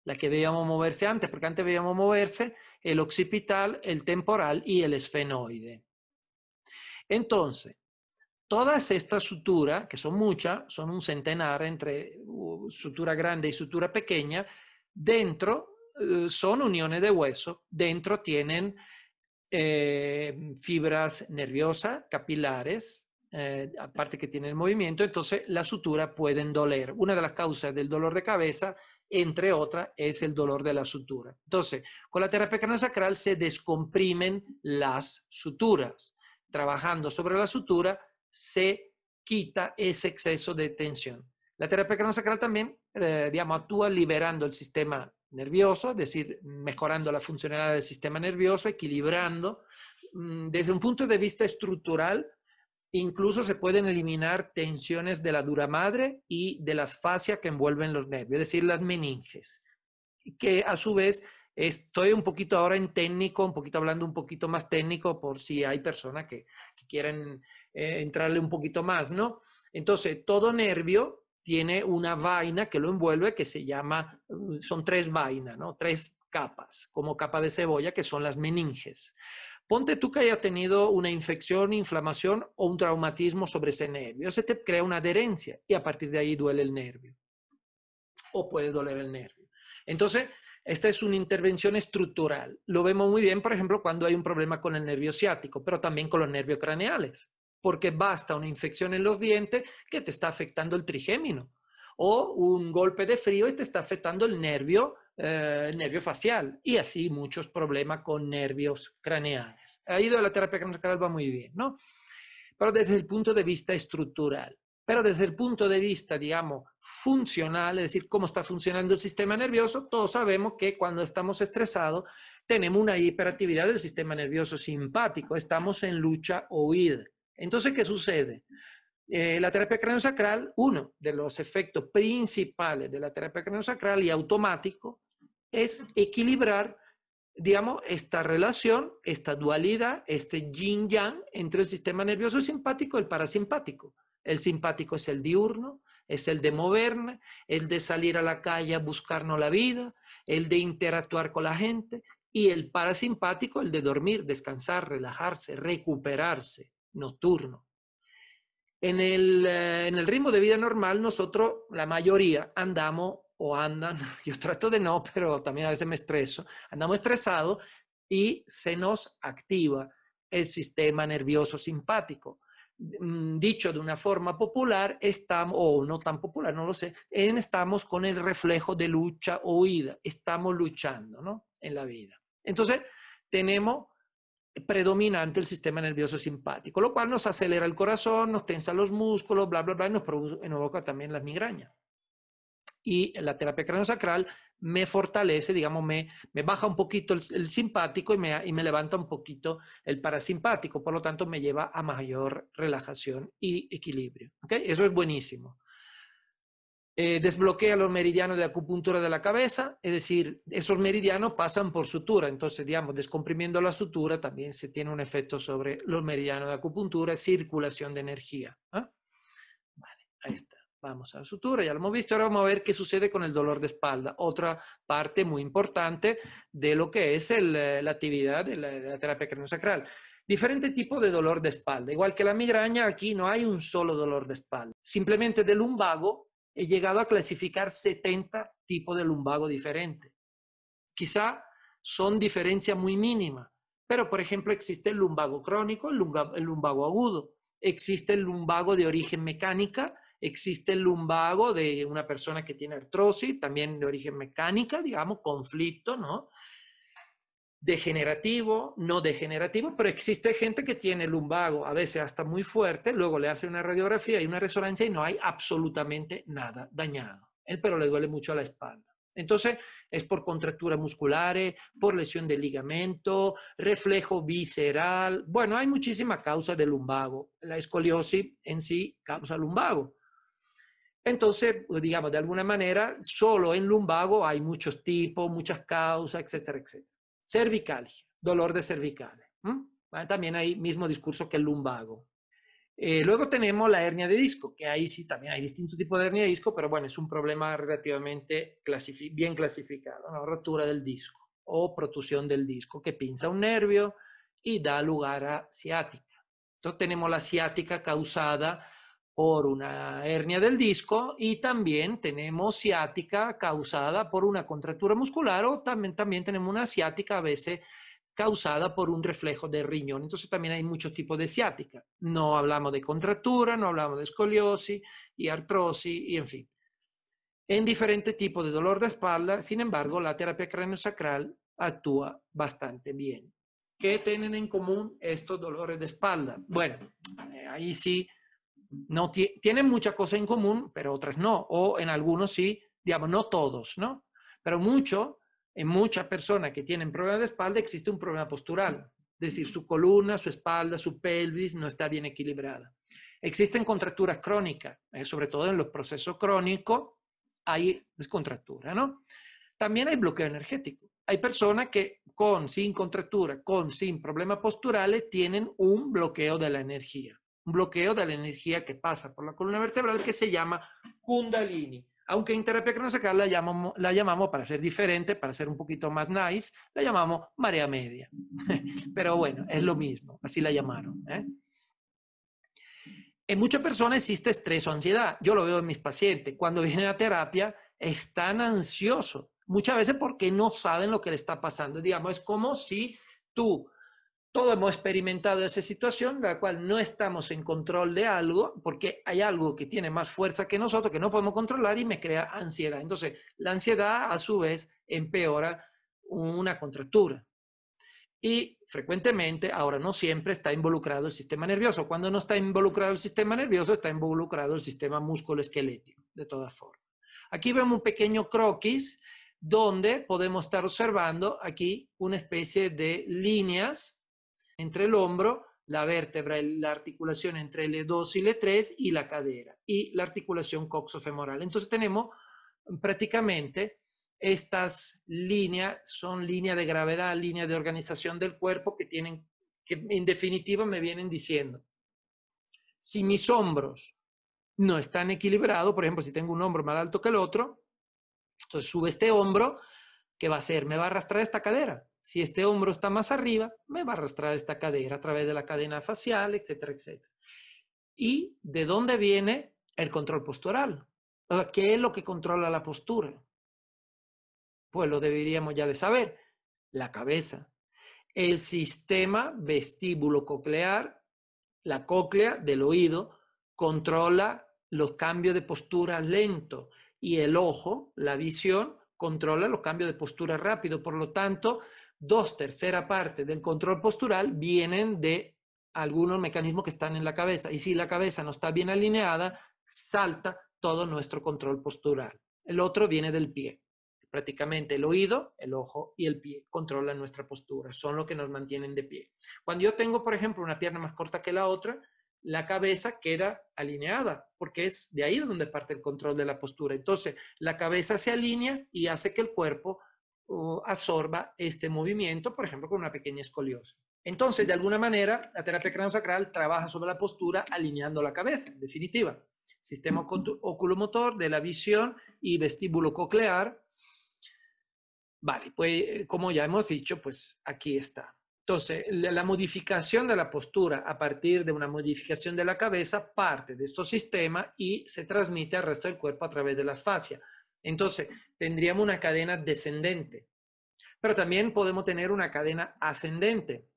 la que veíamos moverse antes, porque antes veíamos moverse el occipital, el temporal y el esfenoide. Entonces, todas estas suturas, que son muchas, son un centenar entre uh, sutura grande y sutura pequeña, dentro eh, son uniones de hueso, dentro tienen eh, fibras nerviosas, capilares, eh, aparte que tienen movimiento, entonces la sutura pueden doler. Una de las causas del dolor de cabeza entre otras, es el dolor de la sutura. Entonces, con la terapia craniosacral se descomprimen las suturas. Trabajando sobre la sutura, se quita ese exceso de tensión. La terapia craniosacral también, eh, digamos, actúa liberando el sistema nervioso, es decir, mejorando la funcionalidad del sistema nervioso, equilibrando mm, desde un punto de vista estructural Incluso se pueden eliminar tensiones de la dura madre y de las fascias que envuelven los nervios, es decir, las meninges, que a su vez estoy un poquito ahora en técnico, un poquito hablando un poquito más técnico por si hay personas que, quieren eh, entrarle un poquito más, ¿no? Entonces, todo nervio tiene una vaina que lo envuelve que se llama, son tres vainas, ¿no? Tres capas, como capa de cebolla, que son las meninges. Ponte tú que haya tenido una infección, inflamación o un traumatismo sobre ese nervio. Se te crea una adherencia y a partir de ahí duele el nervio. O puede doler el nervio. Entonces, esta es una intervención estructural. Lo vemos muy bien, por ejemplo, cuando hay un problema con el nervio ciático, pero también con los nervios craneales, porque basta una infección en los dientes que te está afectando el trigémino o un golpe de frío y te está afectando el nervio el eh, nervio facial y así muchos problemas con nervios craneales. Ahí ido la terapia craniosacral va muy bien, ¿no? Pero desde el punto de vista estructural. Pero desde el punto de vista, digamos, funcional, es decir, cómo está funcionando el sistema nervioso, todos sabemos que cuando estamos estresados tenemos una hiperactividad del sistema nervioso simpático, estamos en lucha o huida. Entonces, ¿qué sucede? Eh, la terapia craniosacral, uno de los efectos principales de la terapia craniosacral y automático es equilibrar, digamos, esta relación, esta dualidad, este yin-yang entre el sistema nervioso simpático y el parasimpático. El simpático es el diurno, es el de moverme, el de salir a la calle a buscarnos la vida, el de interactuar con la gente y el parasimpático, el de dormir, descansar, relajarse, recuperarse, nocturno. En el, eh, en el ritmo de vida normal, nosotros, la mayoría, andamos o andan, yo trato de no, pero también a veces me estreso, andamos estresados y se nos activa el sistema nervioso simpático. Mm, dicho de una forma popular, estamos, o no tan popular, no lo sé, estamos con el reflejo de lucha o huida, estamos luchando ¿no? en la vida. Entonces, tenemos predominante el sistema nervioso simpático, lo cual nos acelera el corazón, nos tensa los músculos, bla, bla, bla, y nos provoca también las migrañas y la terapia craniosacral me fortalece, digamos, me, me baja un poquito el, simpático y me, y me, levanta un poquito el parasimpático, por lo tanto me lleva a mayor relajación y equilibrio. ¿okay? Eso es buenísimo. Eh, desbloquea los meridianos de acupuntura de la cabeza, es decir, esos meridianos pasan por sutura, entonces, digamos, descomprimiendo la sutura también se tiene un efecto sobre los meridianos de acupuntura, circulación de energía. ¿ah? Vale, ahí está. Vamos al sutura, ya lo hemos visto, ahora vamos a ver qué sucede con el dolor de espalda, otra parte muy importante de lo que es eh, la actividad de la, terapia craniosacral. Diferente tipo de dolor de espalda, igual que la migraña, aquí no hay un solo dolor de espalda, simplemente del lumbago he llegado a clasificar 70 tipos de lumbago diferentes. Quizá son diferencias muy mínimas, pero por ejemplo existe el lumbago crónico, el lumbago, el lumbago agudo, existe el lumbago de origen mecánica, Existe el lumbago de una persona que tiene artrosis, también de origen mecánica, digamos, conflicto, ¿no? Degenerativo, no degenerativo, pero existe gente que tiene lumbago, a veces hasta muy fuerte, luego le hace una radiografía y una resonancia y no hay absolutamente nada dañado, eh, pero le duele mucho a la espalda. Entonces, es por contracturas musculares, por lesión de ligamento, reflejo visceral. Bueno, hay muchísima causa de lumbago. La escoliosis en sí causa lumbago. Entonces, pues, digamos, de alguna manera, solo en lumbago hay muchos tipos, muchas causas, etcétera, etcétera. Cervicalgia, dolor de cervicales. Ah, también hay mismo discurso que el lumbago. Eh, luego tenemos la hernia de disco, que ahí sí también hay distintos tipos de hernia de disco, pero bueno, es un problema relativamente bien clasificado, rotura del disco o protusión del disco que pinza un nervio y da lugar a ciática. Entonces tenemos la ciática causada por una hernia del disco y también tenemos ciática causada por una contractura muscular o también, también tenemos una ciática a veces causada por un reflejo de riñón. Entonces también hay muchos tipos de ciática. No hablamos de contractura, no hablamos de escoliosis y artrosis y en fin. En diferentes tipos de dolor de espalda, sin embargo, la terapia craniosacral actúa bastante bien. ¿Qué tienen en común estos dolores de espalda? Bueno, eh, ahí sí tienen mucha cosa en común, pero otras no, o en algunos sí, digamos, no todos, ¿no? Pero mucho, en muchas personas que tienen problemas de espalda existe un problema postural, es decir, su columna, su espalda, su pelvis no está bien equilibrada. Existen contracturas crónicas, eh, sobre todo en los procesos crónicos hay descontractura ¿no? También hay bloqueo energético. Hay personas que con, sin contractura, con, sin problemas posturales, tienen un bloqueo de la energía un bloqueo de la energía que pasa por la columna vertebral que se llama kundalini. Aunque en terapia cronosacral la llamamos, la llamamos, para ser diferente, para ser un poquito más nice, la llamamos marea media. Pero bueno, es lo mismo, así la llamaron. ¿eh? En muchas personas existe estrés o ansiedad. Yo lo veo en mis pacientes. Cuando vienen a terapia, están ansiosos. Muchas veces porque no saben lo que le está pasando. Digamos, es como si tú todos hemos experimentado esa situación, la cual no estamos en control de algo, porque hay algo que tiene más fuerza que nosotros, que no podemos controlar y me crea ansiedad. Entonces, la ansiedad a su vez empeora una contractura. Y frecuentemente, ahora no siempre, está involucrado el sistema nervioso. Cuando no está involucrado el sistema nervioso, está involucrado el sistema musculoesquelético, de todas formas. Aquí vemos un pequeño croquis donde podemos estar observando aquí una especie de líneas entre el hombro, la vértebra, la articulación entre L2 e y L3 e y la cadera y la articulación coxofemoral. Entonces tenemos mm, prácticamente estas líneas, son líneas de gravedad, líneas de organización del cuerpo que tienen, que en definitiva me vienen diciendo, si mis hombros no están equilibrados, por ejemplo, si tengo un hombro más alto que el otro, entonces sube este hombro, ¿Qué va a hacer? Me va a arrastrar esta cadera. Si este hombro está más arriba, me va a arrastrar esta cadera a través de la cadena facial, etcétera, etcétera. ¿Y de dónde viene el control postural? ¿Qué es lo que controla la postura? Pues lo deberíamos ya de saber. La cabeza. El sistema vestíbulo coclear, la cóclea del oído, controla los cambios de postura lento y el ojo, la visión, controla los cambios de postura rápido. Por lo tanto, dos tercera parte del control postural vienen de algunos mecanismos que están en la cabeza. Y si la cabeza no está bien alineada, salta todo nuestro control postural. El otro viene del pie. Prácticamente el oído, el ojo y el pie controlan nuestra postura, son lo que nos mantienen de pie. Cuando yo tengo, por ejemplo, una pierna más corta que la otra, la cabeza queda alineada, porque es de ahí donde parte el control de la postura. Entonces, la cabeza se alinea y hace que el cuerpo uh, absorba este movimiento, por ejemplo, con una pequeña escoliosis. Entonces, de alguna manera, la terapia sacral trabaja sobre la postura alineando la cabeza, en definitiva. Sistema oculomotor de la visión y vestíbulo coclear. Vale, pues eh, como ya hemos dicho, pues aquí está. Entonces, la modificación de la postura a partir de una modificación de la cabeza parte de estos sistema y se transmite al resto del cuerpo a través de las fascias. Entonces, tendríamos una cadena descendente, pero también podemos tener una cadena ascendente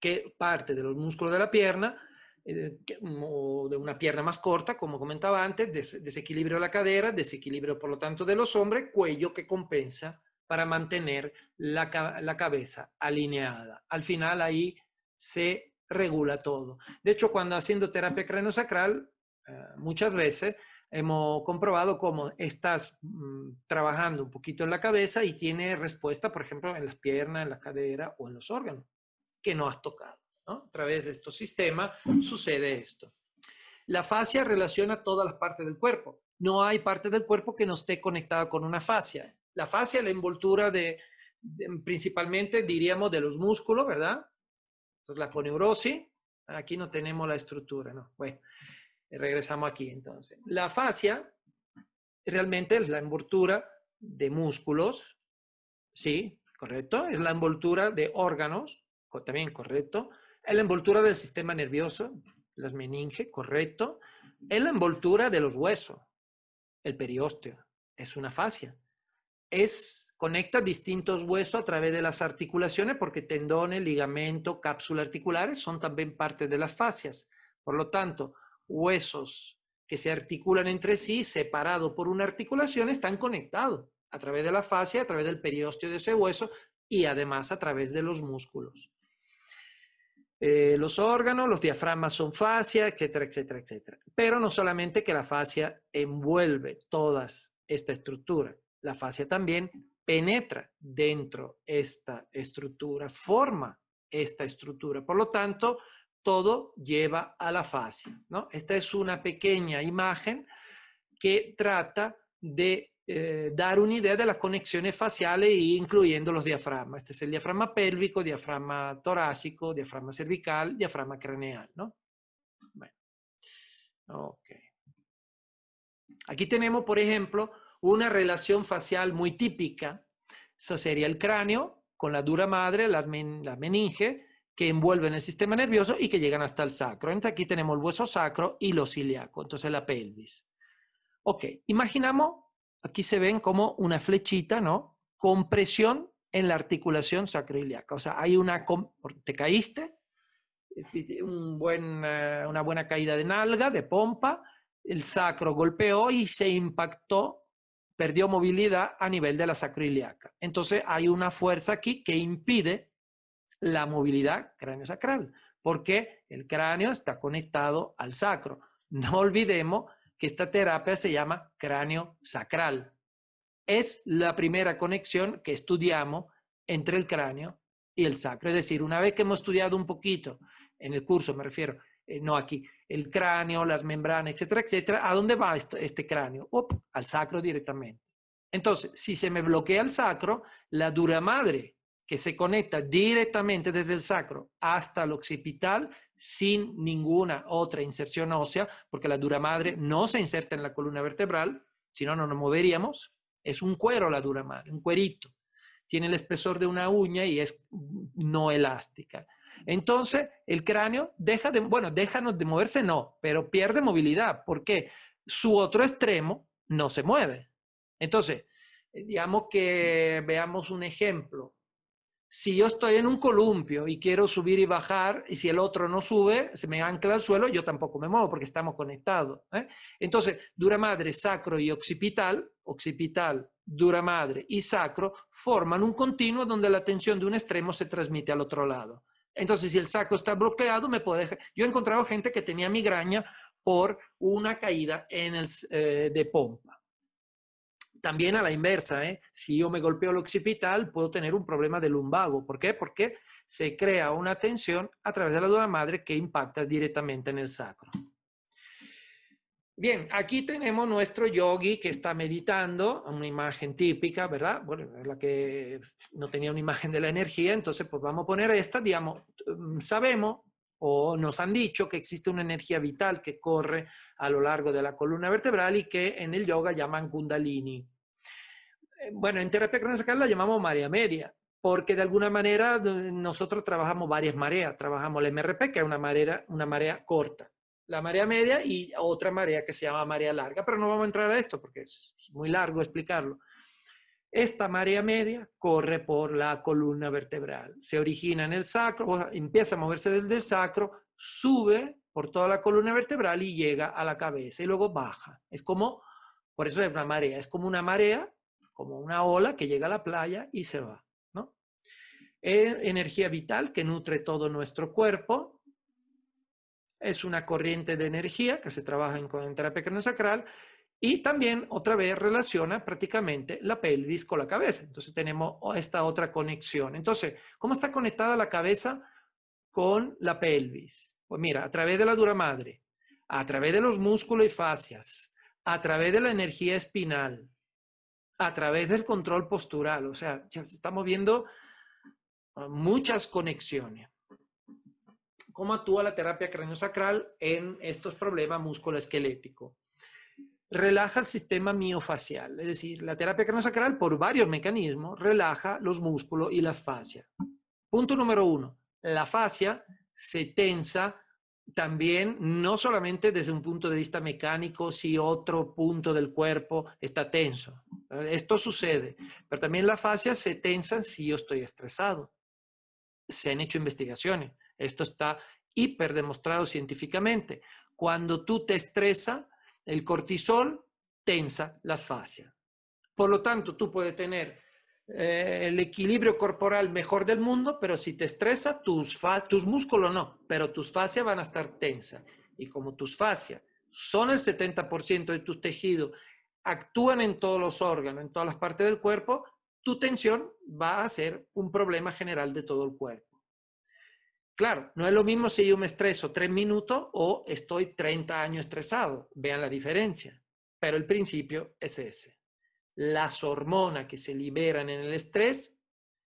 que parte de los músculos de la pierna eh, de una pierna más corta, como comentaba antes, desequilibrio de la cadera, desequilibrio por lo tanto de los hombres, cuello que compensa para mantener la, cabeza alineada. Al final ahí se regula todo. De hecho, cuando haciendo terapia craniosacral, eh, muchas veces hemos comprobado cómo estás mm, trabajando un poquito en la cabeza y tiene respuesta, por ejemplo, en las piernas, en la cadera o en los órganos que no has tocado. A través de estos sistemas sucede esto. La fascia relaciona todas las partes del cuerpo. No hay parte del cuerpo que no esté conectada con una fascia la fascia, la envoltura de, principalmente diríamos de los músculos, ¿verdad? Entonces la poneurosis, aquí no tenemos la estructura, ¿no? Bueno, regresamos aquí entonces. La fascia realmente es la envoltura de músculos, ¿sí? ¿Correcto? Es la envoltura de órganos, también correcto. Es la envoltura del sistema nervioso, las meninges, correcto. Es la envoltura de los huesos, el periósteo, es una fascia conecta distintos huesos a través de las articulaciones porque tendones, ligamento, cápsula articulares son también parte de las fascias. Por lo tanto, huesos que se articulan entre sí, separados por una articulación, están conectados a través de la fascia, a través del periósteo de ese hueso y además a través de los músculos. Eh, los órganos, los diafragmas son fascia, etcétera, etcétera, etcétera. Pero no solamente que la fascia envuelve todas esta estructura. La fascia también penetra dentro esta estructura, forma esta estructura. Por lo tanto, todo lleva a la fascia. ¿no? Esta es una pequeña imagen que trata de eh, dar una idea de las conexiones faciales, incluyendo los diafragmas. Este es el diafragma pélvico, diafragma torácico, diafragma cervical, diafragma craneal, Aquí tenemos, por ejemplo, una relación facial muy típica, esa sería el cráneo con la dura madre, la, meninge, que envuelven el sistema nervioso y que llegan hasta el sacro. Entonces aquí tenemos el hueso sacro y los ilíacos, entonces la pelvis. Ok, imaginamos, aquí se ven como una flechita, ¿no? Compresión en la articulación sacroiliaca. O sea, hay una... Te caíste, un buen, eh, una buena caída de nalga, de pompa, el sacro golpeó y se impactó perdió movilidad a nivel de la sacroiliaca. Entonces hay una fuerza aquí que impide la movilidad cráneo-sacral, porque el cráneo está conectado al sacro. No olvidemos que esta terapia se llama cráneo-sacral. Es la primera conexión que estudiamos entre el cráneo y el sacro. Es decir, una vez que hemos estudiado un poquito, en el curso me refiero, eh, no aquí, el cráneo, las membranas, etcétera, etcétera. ¿A dónde va este cráneo? Op, al sacro directamente. Entonces, si se me bloquea el sacro, la dura madre que se conecta directamente desde el sacro hasta el occipital sin ninguna otra inserción ósea, porque la dura madre no se inserta en la columna vertebral, si no, no nos moveríamos. Es un cuero la dura madre, un cuerito. Tiene el espesor de una uña y es no elástica. Entonces, el cráneo deja de, bueno, deja de moverse, no, pero pierde movilidad. porque Su otro extremo no se mueve. Entonces, digamos que veamos un ejemplo. Si yo estoy en un columpio y quiero subir y bajar, y si el otro no sube, se me ancla al suelo, yo tampoco me muevo porque estamos conectados. ¿eh? Entonces, dura madre, sacro y occipital, occipital, dura madre y sacro forman un continuo donde la tensión de un extremo se transmite al otro lado. Entonces, si el saco está bloqueado, me puede Yo he encontrado gente que tenía migraña por una caída en el, eh, de pompa. También a la inversa, ¿eh? si yo me golpeo el occipital, puedo tener un problema de lumbago. ¿Por qué? Porque se crea una tensión a través de la dura madre que impacta directamente en el sacro. Bien, aquí tenemos nuestro yogi que está meditando, una imagen típica, ¿verdad? Bueno, la que no tenía una imagen de la energía, entonces pues vamos a poner esta, digamos, mm, sabemos o nos han dicho que existe una energía vital que corre a lo largo de la columna vertebral y que en el yoga llaman kundalini. Eh, bueno, en terapia cronosacral la llamamos marea media, porque de alguna manera eh, nosotros trabajamos varias mareas, trabajamos el MRP, que es una marea, una marea corta la marea media y otra marea que se llama marea larga, pero no vamos a entrar a esto porque es muy largo explicarlo. Esta marea media corre por la columna vertebral, se origina en el sacro, empieza a moverse desde el sacro, sube por toda la columna vertebral y llega a la cabeza y luego baja. Es como, por eso es una marea, es como una marea, como una ola que llega a la playa y se va. ¿no? Eh, energía vital que nutre todo nuestro cuerpo, es una corriente de energía que se trabaja en, terapia craniosacral y también otra vez relaciona prácticamente la pelvis con la cabeza. Entonces tenemos esta otra conexión. Entonces, ¿cómo está conectada la cabeza con la pelvis? Pues mira, a través de la dura madre, a través de los músculos y fascias, a través de la energía espinal, a través del control postural. O sea, estamos viendo ah, muchas conexiones cómo actúa la terapia craniosacral en estos problemas musculoesqueléticos. Relaja el sistema miofacial, es decir, la terapia craniosacral por varios mecanismos relaja los músculos y las fascias. Punto número uno, la fascia se tensa también, no solamente desde un punto de vista mecánico, si otro punto del cuerpo está tenso. Esto sucede, pero también la fascia se tensa si yo estoy estresado. Se han hecho investigaciones. Esto está hiper demostrado científicamente. Cuando tú te estresa, el cortisol tensa las fascias. Por lo tanto, tú puedes tener eh, el equilibrio corporal mejor del mundo, pero si te estresa, tus, tus músculos no, pero tus fascias van a estar tensas. Y como tus fascias son el 70% de tus tejidos, actúan en todos los órganos, en todas las partes del cuerpo, tu tensión va a ser un problema general de todo el cuerpo. Claro, no es lo mismo si yo me estreso tres minutos o estoy 30 años estresado. Vean la diferencia. Pero el principio es ese. Las hormonas que se liberan en el estrés,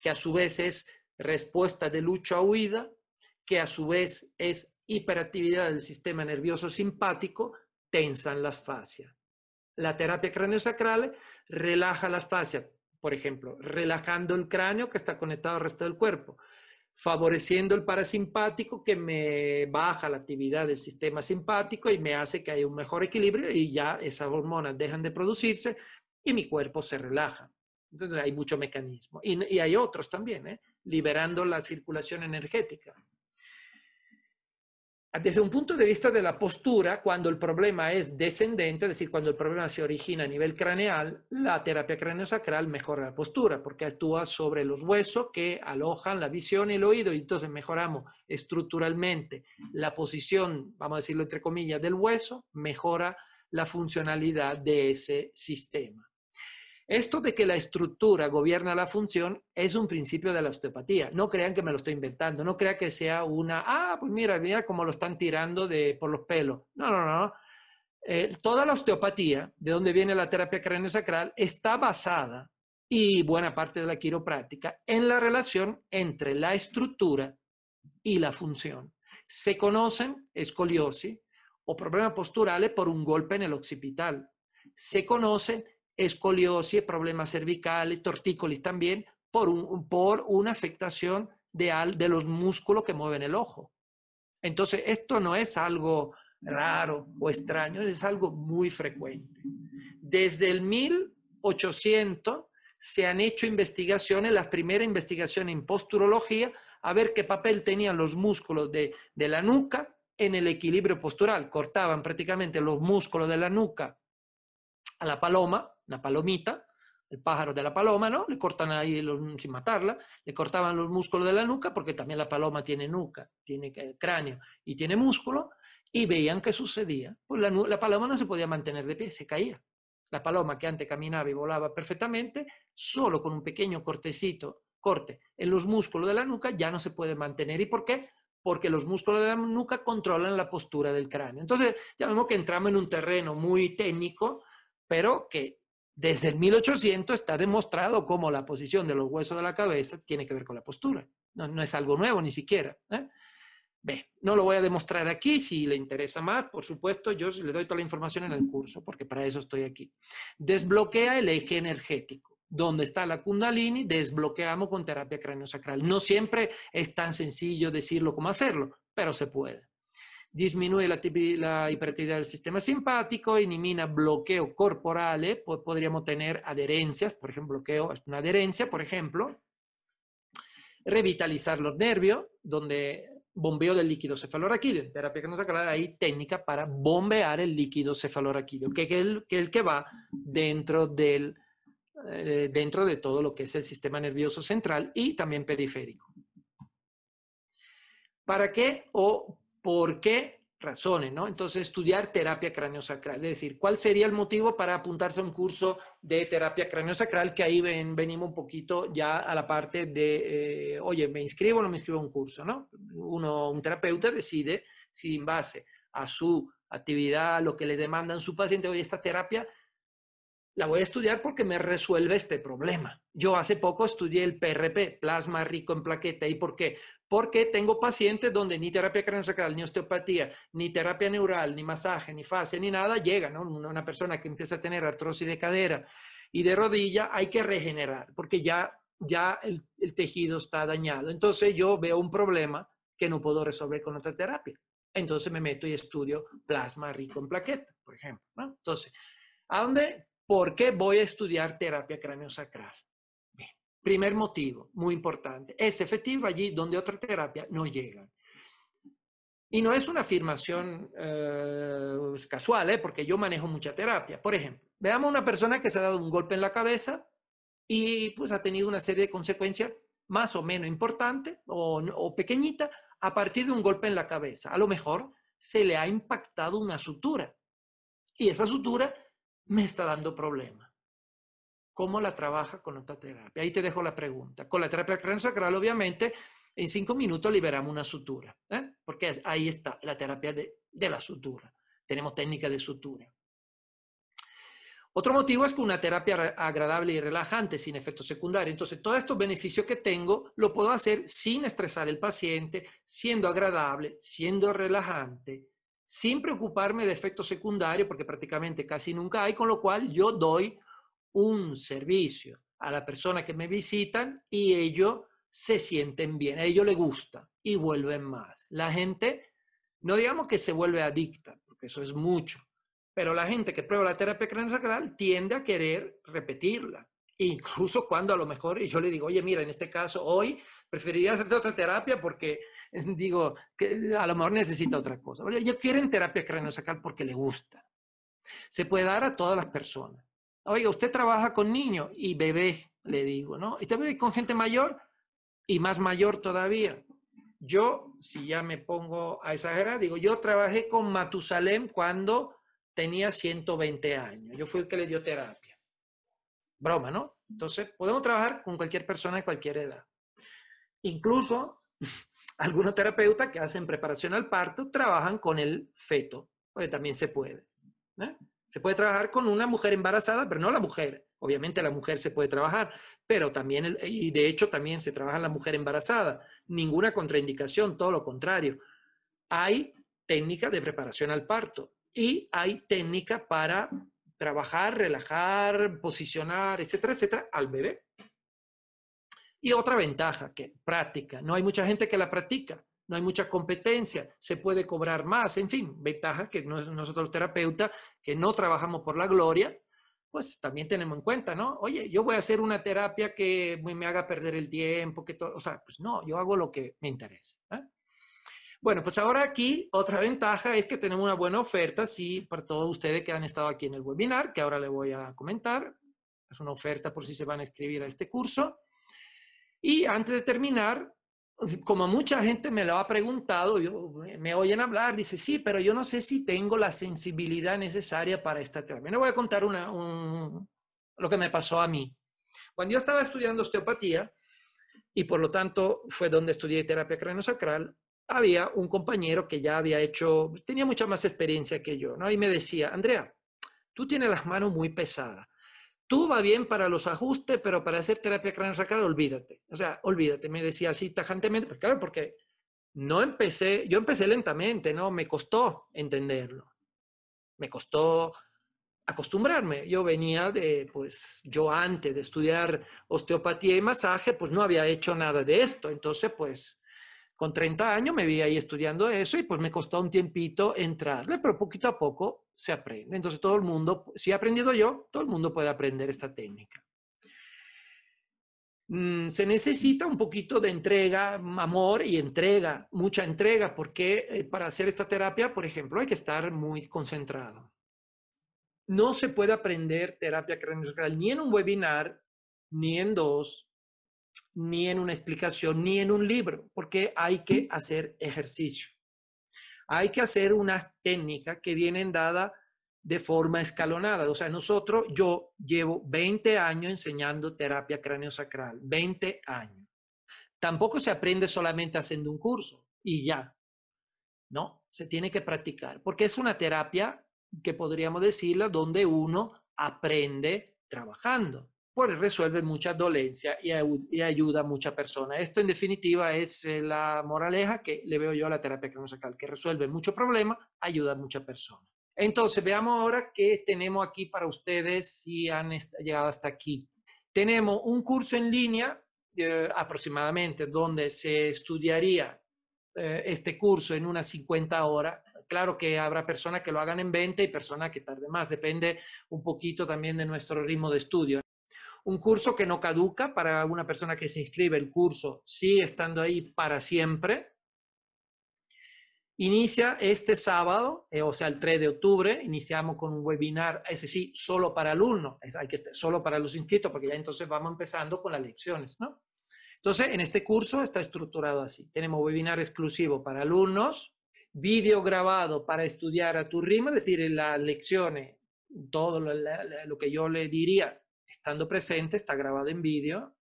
que a su vez es respuesta de lucha o huida, que a su vez es hiperactividad del sistema nervioso simpático, tensan las fascias. La terapia craneosacral relaja las fascias, por ejemplo, relajando el cráneo que está conectado al resto del cuerpo favoreciendo el parasimpático que me baja la actividad del sistema simpático y me hace que haya un mejor equilibrio y ya esas hormonas dejan de producirse y mi cuerpo se relaja. Entonces hay mucho mecanismo. Y, hay otros también, ¿eh? liberando la circulación energética desde un punto de vista de la postura, cuando el problema es descendente, es decir, cuando el problema se origina a nivel craneal, la terapia craneosacral mejora la postura porque actúa sobre los huesos que alojan la visión y el oído y entonces mejoramos estructuralmente la posición, vamos a decirlo entre comillas, del hueso, mejora la funcionalidad de ese sistema. Esto de que la estructura gobierna la función es un principio de la osteopatía. No crean que me lo estoy inventando, no crean que sea una, ah, pues mira, mira cómo lo están tirando de, por los pelos. No, no, no. Eh, toda la osteopatía, de donde viene la terapia craniosacral, está basada, y buena parte de la quiropráctica, en la relación entre la estructura y la función. Se conocen escoliosis o problemas posturales por un golpe en el occipital. Se conocen escoliosis, problemas cervicales, tortícolis también, por, un, por una afectación de, de los músculos que mueven el ojo. Entonces, esto no es algo raro o extraño, es algo muy frecuente. Desde el 1800 se han hecho investigaciones, las primeras investigaciones en posturología, a ver qué papel tenían los músculos de, de la nuca en el equilibrio postural. Cortaban prácticamente los músculos de la nuca a la paloma la palomita, el pájaro de la paloma, ¿no? Le cortan ahí sin matarla, le cortaban los músculos de la nuca, porque también la paloma tiene nuca, tiene eh, cráneo y tiene músculo, y veían qué sucedía. Pues la, la paloma no se podía mantener de pie, se caía. La paloma que antes caminaba y volaba perfectamente, solo con un pequeño cortecito, corte en los músculos de la nuca, ya no se puede mantener. ¿Y por qué? Porque los músculos de la nuca controlan la postura del cráneo. Entonces, ya vemos que entramos en un terreno muy técnico, pero que desde el 1800 está demostrado cómo la posición de los huesos de la cabeza tiene que ver con la postura. No, es algo nuevo ni siquiera. ¿eh? Ve, no lo voy a demostrar aquí. Si le interesa más, por supuesto, yo le doy toda la información en el curso, porque para eso estoy aquí. Desbloquea el eje energético. Donde está la kundalini, desbloqueamos con terapia sacral. No siempre es tan sencillo decirlo como hacerlo, pero se puede disminuye la, la, hiperactividad del sistema simpático, elimina bloqueo corporal, eh, podríamos tener adherencias, por ejemplo, bloqueo una adherencia, por ejemplo, revitalizar los nervios, donde bombeo del líquido cefalorraquídeo, en terapia que nos aclara hay técnica para bombear el líquido cefalorraquídeo, que es el que, va dentro del eh, dentro de todo lo que es el sistema nervioso central y también periférico. ¿Para qué o ¿Por qué? Razones, ¿no? Entonces, estudiar terapia craniosacral, es decir, ¿cuál sería el motivo para apuntarse a un curso de terapia craniosacral? Que ahí ven, venimos un poquito ya a la parte de, eh, oye, ¿me inscribo o no me inscribo a un curso, ¿no? un terapeuta decide si en base a su actividad, lo que le demandan su paciente, oye, esta terapia la voy a estudiar porque me resuelve este problema. Yo hace poco estudié el PRP, plasma rico en plaqueta. ¿Y por qué? Porque tengo pacientes donde ni terapia craneosacral, ni osteopatía, ni terapia neural, ni masaje, ni fase ni nada llega. Una persona que empieza a tener artrosis de cadera y de rodilla hay que regenerar porque ya, ya el, tejido está dañado. Entonces yo veo un problema que no puedo resolver con otra terapia. Entonces me meto y estudio plasma rico en plaqueta, por ejemplo. Entonces, ¿a dónde ¿Por qué voy a estudiar terapia craniosacral? Bien. Primer motivo, muy importante. Es efectivo allí donde otra terapia no llega. Y no es una afirmación eh, casual, ¿eh? porque yo manejo mucha terapia. Por ejemplo, veamos una persona que se ha dado un golpe en la cabeza y pues ha tenido una serie de consecuencias más o menos importantes o, o pequeñita a partir de un golpe en la cabeza. A lo mejor se le ha impactado una sutura y esa sutura me está dando problema. ¿Cómo la trabaja con otra terapia? Ahí te dejo la pregunta. Con la terapia sacral obviamente, en cinco minutos liberamos una sutura, ¿eh? porque ahí está la terapia de, la sutura. Tenemos técnica de sutura. Otro motivo es que una terapia agradable y relajante sin efectos secundarios. Entonces, todos estos beneficios que tengo lo puedo hacer sin estresar al paciente, siendo agradable, siendo relajante sin preocuparme de efectos secundarios, porque prácticamente casi nunca hay, con lo cual yo doy un servicio a la persona que me visitan y ellos se sienten bien, a ellos les gusta y vuelven más. La gente, no digamos que se vuelve adicta, porque eso es mucho, pero la gente que prueba la terapia sacral tiende a querer repetirla. Incluso cuando a lo mejor yo le digo, oye, mira, en este caso hoy preferiría hacerte otra terapia porque digo, que a lo mejor necesita otra cosa. quiero en terapia sacar porque le gusta. Se puede dar a todas las personas. Oiga, usted trabaja con niños y bebés, le digo, ¿no? Y también con gente mayor y más mayor todavía. Yo, si ya me pongo a exagerar, digo, yo trabajé con Matusalem cuando tenía 120 años. Yo fui el que le dio terapia. Broma, ¿no? Entonces, podemos trabajar con cualquier persona de cualquier edad. Incluso algunos terapeutas que hacen preparación al parto trabajan con el feto, porque también se puede. Se puede trabajar con una mujer embarazada, pero no la mujer. Obviamente la mujer se puede trabajar, pero también, y de hecho también se trabaja en la mujer embarazada. Ninguna contraindicación, todo lo contrario. Hay técnica de preparación al parto y hay técnica para trabajar, relajar, posicionar, etcétera, etcétera, al bebé. Y otra ventaja, que práctica. No hay mucha gente que la practica, no hay mucha competencia, se puede cobrar más, en fin, ventaja que nosotros los terapeutas que no trabajamos por la gloria, pues también tenemos en cuenta, ¿no? Oye, yo voy a hacer una terapia que me haga perder el tiempo, que o sea, pues no, yo hago lo que me interesa. ¿eh? Bueno, pues ahora aquí otra ventaja es que tenemos una buena oferta, sí, para todos ustedes que han estado aquí en el webinar, que ahora le voy a comentar. Es una oferta por si se van a inscribir a este curso. Y antes de terminar, como mucha gente me lo ha preguntado, yo, me oyen hablar, dice, sí, pero yo no sé si tengo la sensibilidad necesaria para esta terapia. Le voy a contar lo que me pasó a mí. Cuando yo estaba estudiando osteopatía, y por lo tanto fue donde estudié terapia craniosacral, había un compañero que ya había hecho, tenía mucha más experiencia que yo, ¿no? Y me decía, Andrea, tú tienes las manos muy pesadas tú va bien para los ajustes, pero para hacer terapia craneosacral, olvídate. O sea, olvídate, me decía así tajantemente, pues claro, porque no empecé, yo empecé lentamente, ¿no? Me costó entenderlo. Me costó acostumbrarme. Yo venía de, pues, yo antes de estudiar osteopatía y masaje, pues no había hecho nada de esto. Entonces, pues, con 30 años me vi ahí estudiando eso y pues me costó un tiempito entrarle, pero poquito a poco se aprende. Entonces todo el mundo, si he aprendido yo, todo el mundo puede aprender esta técnica. Mm, se necesita un poquito de entrega, amor y entrega, mucha entrega, porque eh, para hacer esta terapia, por ejemplo, hay que estar muy concentrado. No se puede aprender terapia craniosacral ni en un webinar, ni en dos, ni en una explicación, ni en un libro, porque hay que hacer ejercicio hay que hacer unas técnicas que vienen dadas de forma escalonada. O sea, nosotros, yo llevo 20 años enseñando terapia sacral, 20 años. Tampoco se aprende solamente haciendo un curso y ya. No, se tiene que practicar, porque es una terapia que podríamos decirla donde uno aprende trabajando pues resuelve mucha dolencia y, ayuda a mucha persona. Esto en definitiva es eh, la moraleja que le veo yo a la terapia cranosacal, que resuelve mucho problema, ayuda a mucha persona. Entonces, veamos ahora qué tenemos aquí para ustedes si han llegado hasta aquí. Tenemos un curso en línea eh, aproximadamente donde se estudiaría eh, este curso en unas 50 horas claro que habrá personas que lo hagan en 20 y personas que tarde más, depende un poquito también de nuestro ritmo de estudio. Un curso que no caduca para una persona que se inscribe, el curso sigue estando ahí para siempre. Inicia este sábado, eh, o sea, el 3 de octubre, iniciamos con un webinar, ese sí, solo para alumnos, que solo para los inscritos, porque ya entonces vamos empezando con las lecciones, ¿no? Entonces, en este curso está estructurado así. Tenemos webinar exclusivo para alumnos, video grabado para estudiar a tu ritmo, es decir, las lecciones, todo lo, lo, que yo le diría estando presente, está grabado en vídeo.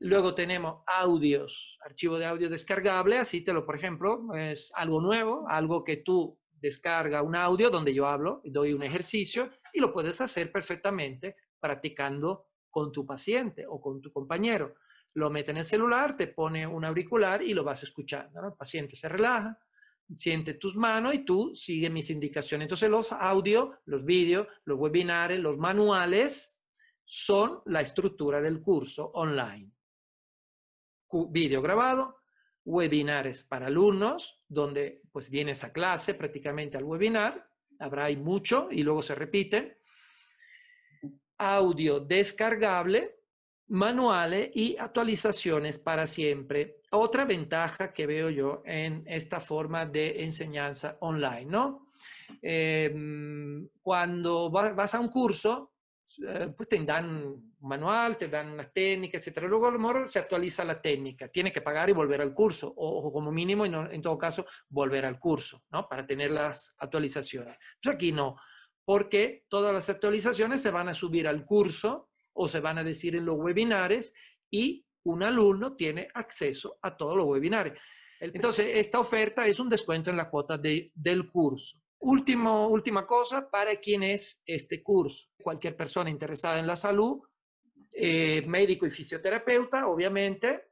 Luego tenemos audios, archivo de audio descargable, así te lo, por ejemplo, es algo nuevo, algo que tú descarga un audio donde yo hablo doy un ejercicio y lo puedes hacer perfectamente practicando con tu paciente o con tu compañero. Lo mete en el celular, te pone un auricular y lo vas escuchando. El paciente se relaja, siente tus manos y tú sigues mis indicaciones. Entonces los audios, los vídeos, los webinares, los manuales son la estructura del curso online. Video grabado, webinares para alumnos, donde pues viene esa clase prácticamente al webinar, habrá mucho y luego se repiten. Audio descargable, manuales y actualizaciones para siempre. Otra ventaja que veo yo en esta forma de enseñanza online, ¿no? Em, cuando vas a un curso, eh, pues te dan un manual, te dan unas técnicas, etc. Luego a lo mejor se actualiza la técnica, tiene que pagar y volver al curso, o, como mínimo, en todo caso, volver al curso, ¿no? Para tener las actualizaciones. Pues aquí no, porque todas las actualizaciones se van a subir al curso o se van a decir en los webinares y un alumno tiene acceso a todos los webinares. Entonces, esta oferta es un descuento en la cuota del curso. Último, última cosa, para quién es este curso, cualquier persona interesada en la salud, eh, médico y fisioterapeuta, obviamente.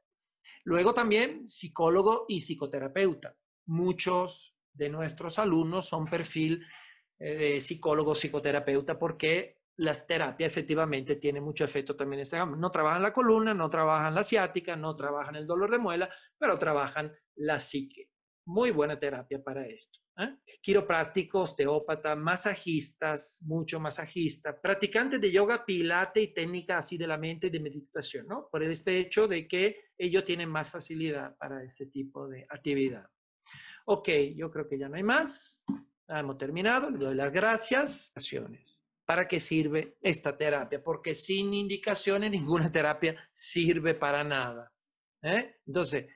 Luego también psicólogo y psicoterapeuta. Muchos de nuestros alumnos son perfil eh, de psicólogo, psicoterapeuta, porque las terapias efectivamente tiene mucho efecto también en este No trabajan la columna, no trabajan la ciática, no trabajan el dolor de muela, pero trabajan la psique muy buena terapia para esto. ¿eh? Quiroprácticos, teópata, masajistas, mucho masajista, practicantes de yoga, pilate y técnica así de la mente de meditación, ¿no? Por este hecho de que ellos tienen más facilidad para este tipo de actividad. Ok, yo creo que ya no hay más. Hemos terminado. Le doy las gracias. ¿Para qué sirve esta terapia? Porque sin indicaciones ninguna terapia sirve para nada. ¿eh? Entonces,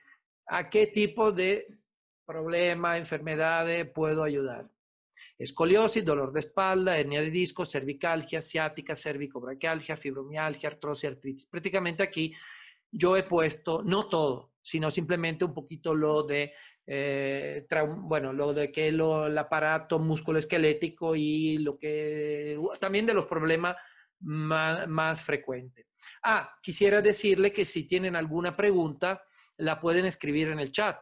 ¿a qué tipo de problemas, enfermedades, puedo ayudar. Escoliosis, dolor de espalda, hernia de disco, cervicalgia, ciática, cervicobraquialgia, fibromialgia, artrosis, artritis. Prácticamente aquí yo he puesto, no todo, sino simplemente un poquito lo de, eh, bueno, lo de que el aparato musculoesquelético y lo que, también de los problemas más frecuentes. Ah, quisiera decirle que si tienen alguna pregunta, la pueden escribir en el chat.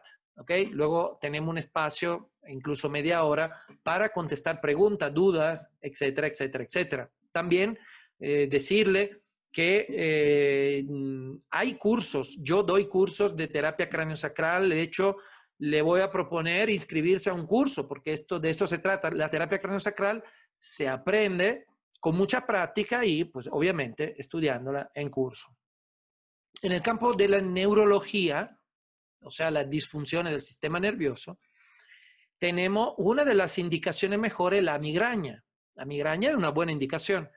Luego tenemos un espacio, incluso media hora, para contestar preguntas, dudas, etcétera, etcétera, etcétera. También eh, decirle que eh, mm, hay cursos, yo doy cursos de terapia craniosacral, de hecho, le voy a proponer inscribirse a un curso, porque esto, de esto se trata. La terapia craniosacral se aprende con mucha práctica y, pues, obviamente, estudiándola en curso. En el campo de la neurología, o sea, las disfunciones del sistema nervioso, tenemos una de las indicaciones mejores, la migraña. La migraña es una buena indicación.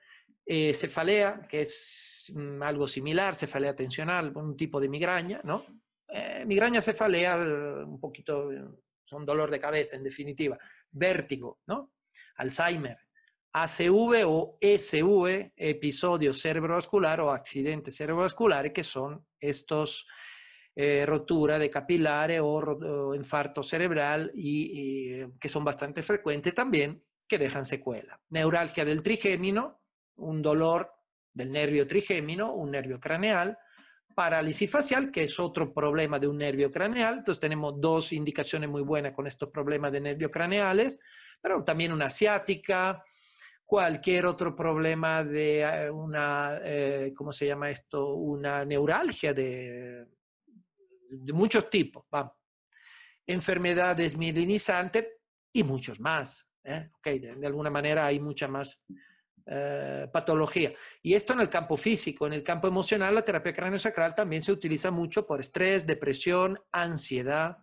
Eh, cefalea, que es mm, algo similar, cefalea tensional, un tipo de migraña, ¿no? Eh, migraña, cefalea, eh, un poquito, mm, son dolor de cabeza en definitiva. Vértigo, ¿no? Alzheimer. ACV o SV, episodio cerebrovascular o accidente cerebrovascular, que son estos eh, rotura de capilares o, infarto cerebral y, que son bastante frecuentes también, que dejan secuela. Neuralgia del trigémino, un dolor del nervio trigémino, un nervio craneal, parálisis facial, que es otro problema de un nervio craneal. Entonces tenemos dos indicaciones muy buenas con estos problemas de nervios craneales, pero también una asiática, cualquier otro problema de eh, una, eh, ¿cómo se llama esto? Una neuralgia de, de muchos tipos, vamos. Enfermedades mielinizantes y muchos más. ¿eh? de, alguna manera hay mucha más eh, patología. Y esto en el campo físico, en el campo emocional, la terapia sacral también se utiliza mucho por estrés, depresión, ansiedad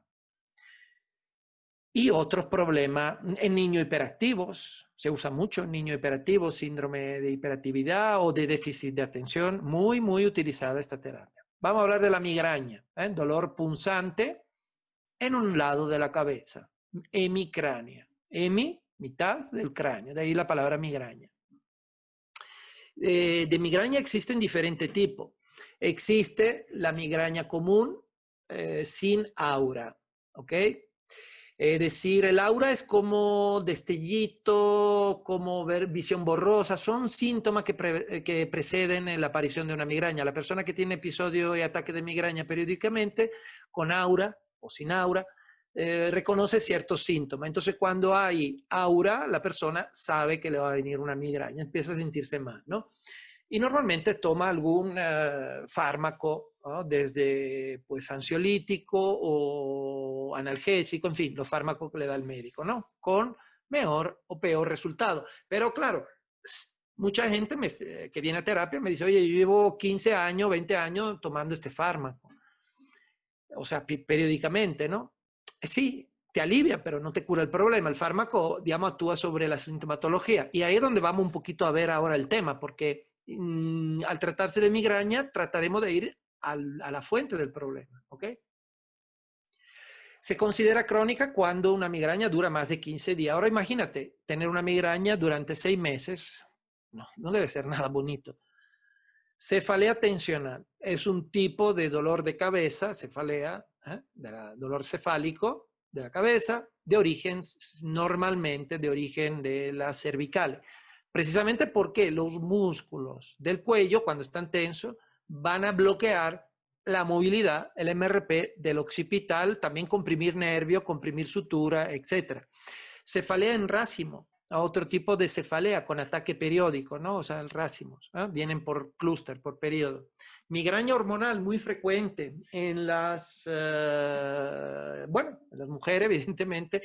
y otros problemas en niños hiperactivos. Se usa mucho en niños hiperactivos, síndrome de hiperactividad o de déficit de atención. Muy, muy utilizada esta terapia. Vamos a hablar de la migraña, ¿eh? dolor punzante en un lado de la cabeza, hemicránea. Hemi, mitad del cráneo, de ahí la palabra migraña. Eh, de migraña existen diferentes tipos. Existe la migraña común eh, sin aura, ¿ok? Es eh, decir, el aura es como destellito, como ver visión borrosa, son síntomas que, eh, que, preceden eh, la aparición de una migraña. La persona que tiene episodio y ataque de migraña periódicamente, con aura o sin aura, reconoce ciertos síntomas. Entonces, cuando hay aura, la persona sabe que le va a venir una migraña, empieza a sentirse mal, ¿no? y normalmente toma algún eh, fármaco, desde pues ansiolítico o analgésico, en fin, los fármacos que le da el médico, ¿no? Con mejor o peor resultado. Pero claro, mucha gente eh, que viene a terapia me dice, oye, yo llevo 15 años, 20 años tomando este fármaco. O sea, periódicamente, ¿no? Eh, sí, te alivia, pero no te cura el problema. El fármaco, digamos, actúa sobre la sintomatología. Y ahí es donde vamos un poquito a ver ahora el tema, porque Mm, al tratarse de migraña, trataremos de ir a la fuente del problema. ¿okay? Se considera crónica cuando una migraña dura más de 15 días. Ahora imagínate, tener una migraña durante 6 meses, no, no debe ser nada bonito. Cefalea tensional es un tipo de dolor de cabeza, cefalea, ¿eh? de dolor cefálico de la cabeza, de origen normalmente de origen de la cervical. Precisamente porque los músculos del cuello, cuando están tensos, van a bloquear la movilidad, el MRP del occipital, también comprimir nervio, comprimir sutura, etc. Cefalea en racimo, otro tipo de cefalea con ataque periódico, ¿no? O sea, el racimos, ¿ah? vienen por clúster, por periodo. Migraña hormonal muy frecuente en las, eh, bueno, las mujeres, evidentemente,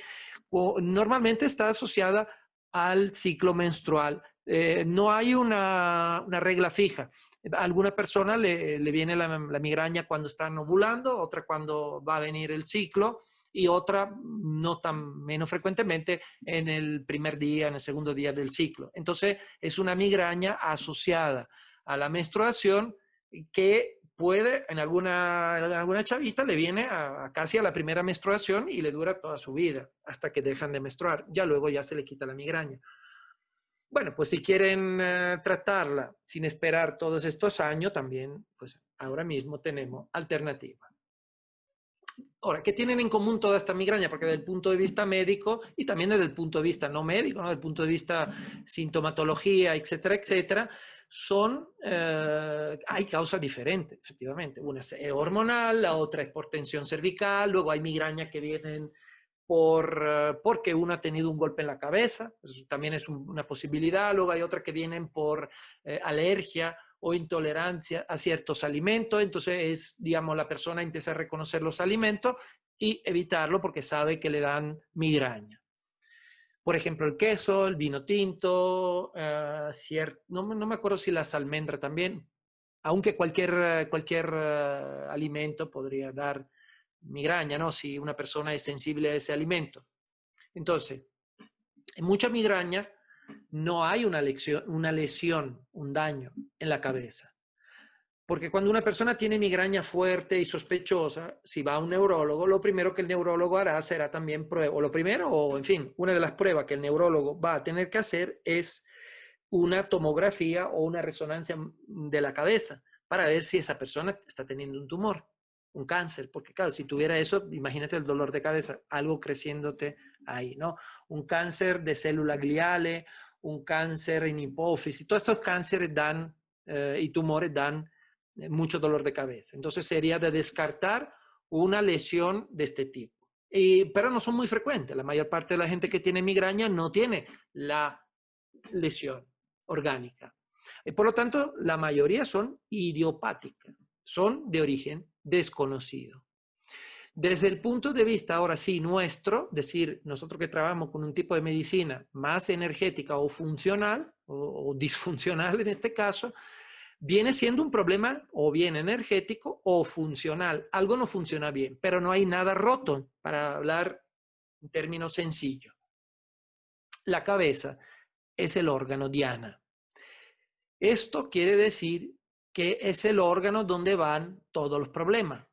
normalmente está asociada al ciclo menstrual. Eh, no hay una, regla fija. alguna persona le, viene la, la, migraña cuando están ovulando, otra cuando va a venir el ciclo y otra no tan menos frecuentemente en el primer día, en el segundo día del ciclo. Entonces es una migraña asociada a la menstruación que puede, en alguna, alguna chavita le viene a, casi a la primera menstruación y le dura toda su vida, hasta que dejan de menstruar. Ya luego ya se le quita la migraña. Bueno, pues si quieren eh, tratarla sin esperar todos estos años, también, pues ahora mismo tenemos alternativas. Ahora, ¿qué tienen en común toda esta migraña? Porque desde el punto de vista médico y también desde el punto de vista no médico, desde el punto de vista sintomatología, etcétera, etcétera, son, eh, hay causas diferentes, efectivamente. Una es eh, hormonal, la otra es por tensión cervical, luego hay migrañas que vienen por, eh, porque uno ha tenido un golpe en la cabeza, también es una posibilidad, luego hay otras que vienen por alergia o intolerancia a ciertos alimentos. Entonces, es, digamos, la persona empieza a reconocer los alimentos y evitarlo porque sabe que le dan migraña. Por ejemplo, el queso, el vino tinto, eh, cierto no, me acuerdo si las almendras también, aunque cualquier, cualquier eh, alimento podría dar migraña, ¿no? Si una persona es sensible a ese alimento. Entonces, en mucha migraña no hay una lesión, una lesión, un daño en la cabeza. Porque cuando una persona tiene migraña fuerte y sospechosa, si va a un neurólogo, lo primero que el neurólogo hará será también prueba, o lo primero, o en fin, una de las pruebas que el neurólogo va a tener que hacer es una tomografía o una resonancia de la cabeza para ver si esa persona está teniendo un tumor, un cáncer. Porque claro, si tuviera eso, imagínate el dolor de cabeza, algo creciéndote ¿no? Un cáncer de células gliales, un cáncer en hipófisis, todos estos cánceres dan eh, y tumores dan eh, mucho dolor de cabeza. Entonces sería de descartar una lesión de este tipo. pero no son muy frecuentes. La mayor parte de la gente que tiene migraña no tiene la lesión orgánica. Y eh, por lo tanto, la mayoría son idiopáticas, son de origen desconocido. Desde el punto de vista ahora sí nuestro, decir, nosotros que trabajamos con un tipo de medicina más energética o funcional o, o disfuncional en este caso, viene siendo un problema o bien energético o funcional. Algo no funciona bien, pero no hay nada roto, para hablar en términos sencillos. La cabeza es el órgano diana. Esto quiere decir que es el órgano donde van todos los problemas.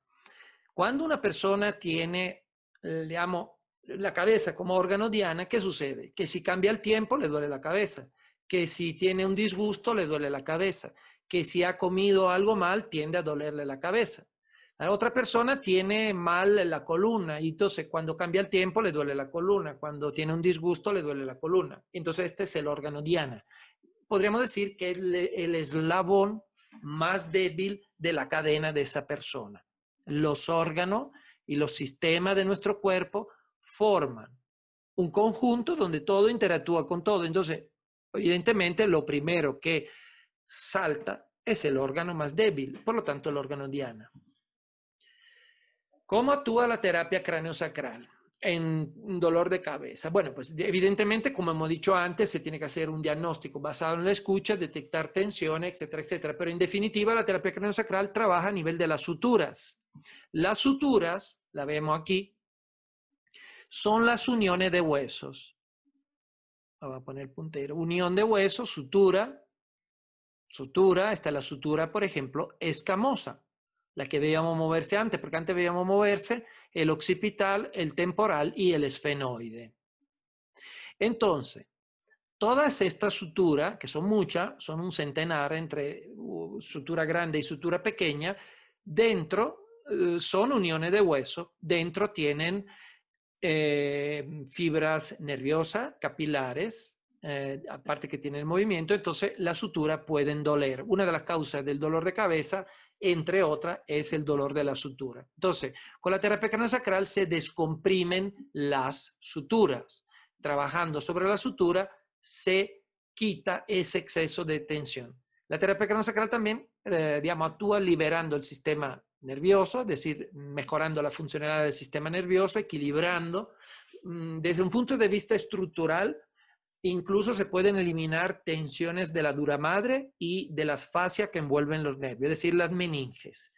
Cuando una persona tiene, le amo la cabeza como órgano diana, ¿qué sucede? Que si cambia el tiempo le duele la cabeza, que si tiene un disgusto le duele la cabeza, que si ha comido algo mal tiende a dolerle la cabeza. La otra persona tiene mal la columna y entonces cuando cambia el tiempo le duele la columna, cuando tiene un disgusto le duele la columna. Entonces este es el órgano diana. Podríamos decir que es el eslabón más débil de la cadena de esa persona los órganos y los sistemas de nuestro cuerpo forman un conjunto donde todo interactúa con todo. Entonces, evidentemente, lo primero que salta es el órgano más débil, por lo tanto, el órgano diana. ¿Cómo actúa la terapia craneosacral? en dolor de cabeza. Bueno, pues evidentemente, como hemos dicho antes, se tiene que hacer un diagnóstico basado en la escucha, detectar tensión, etcétera, etcétera. Pero en definitiva, la terapia craniosacral trabaja a nivel de las suturas. Las suturas, la vemos aquí, son las uniones de huesos. voy a poner puntero. Unión de huesos, sutura, sutura. Esta es la sutura, por ejemplo, escamosa, la que veíamos moverse antes, porque antes veíamos moverse el occipital, el temporal y el esfenoide. Entonces, todas estas suturas, que son muchas, son un centenar entre uh, sutura grande y sutura pequeña, dentro eh, son uniones de hueso, dentro tienen eh, fibras nerviosas, capilares, eh, aparte que tienen movimiento, entonces la sutura pueden doler. Una de las causas del dolor de cabeza entre otras, es el dolor de la sutura. Entonces, con la terapia craniosacral se descomprimen las suturas. Trabajando sobre la sutura, se quita ese exceso de tensión. La terapia craniosacral también, eh, digamos, actúa liberando el sistema nervioso, es decir, mejorando la funcionalidad del sistema nervioso, equilibrando. Mm, desde un punto de vista estructural, Incluso se pueden eliminar tensiones de la dura madre y de las fascias que envuelven los nervios, es decir, las meninges,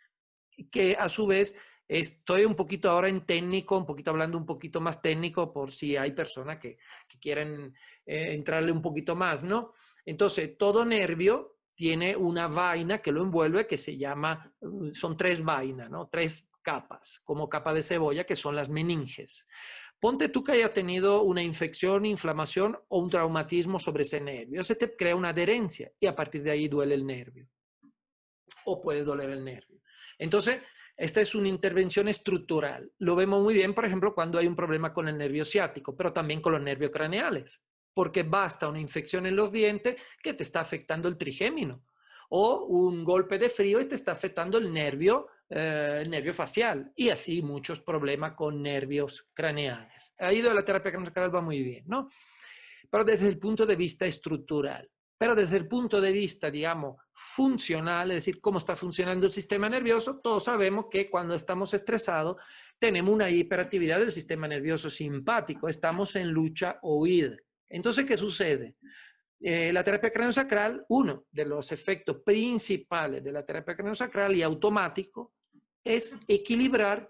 que a su vez Estoy un poquito ahora en técnico, un poquito hablando un poquito más técnico por si hay personas que, que quieren eh, entrarle un poquito más, ¿no? Entonces, todo nervio tiene una vaina que lo envuelve que se llama, son tres vainas, ¿no? Tres capas, como capa de cebolla, que son las meninges. Ponte tú que haya tenido una infección, inflamación o un traumatismo sobre ese nervio. Se te crea una adherencia y a partir de ahí duele el nervio. O puede doler el nervio. Entonces, esta es una intervención estructural. Lo vemos muy bien, por ejemplo, cuando hay un problema con el nervio ciático, pero también con los nervios craneales, porque basta una infección en los dientes que te está afectando el trigémino o un golpe de frío y te está afectando el nervio eh, el nervio facial y así muchos problemas con nervios craneales. Ha ido la terapia craniosacral va muy bien, ¿no? Pero desde el punto de vista estructural, pero desde el punto de vista, digamos, funcional, es decir, cómo está funcionando el sistema nervioso, todos sabemos que cuando estamos estresados tenemos una hiperactividad del sistema nervioso simpático, estamos en lucha o huida Entonces, ¿qué sucede? Eh, la terapia craniosacral, uno de los efectos principales de la terapia craniosacral y automático es equilibrar,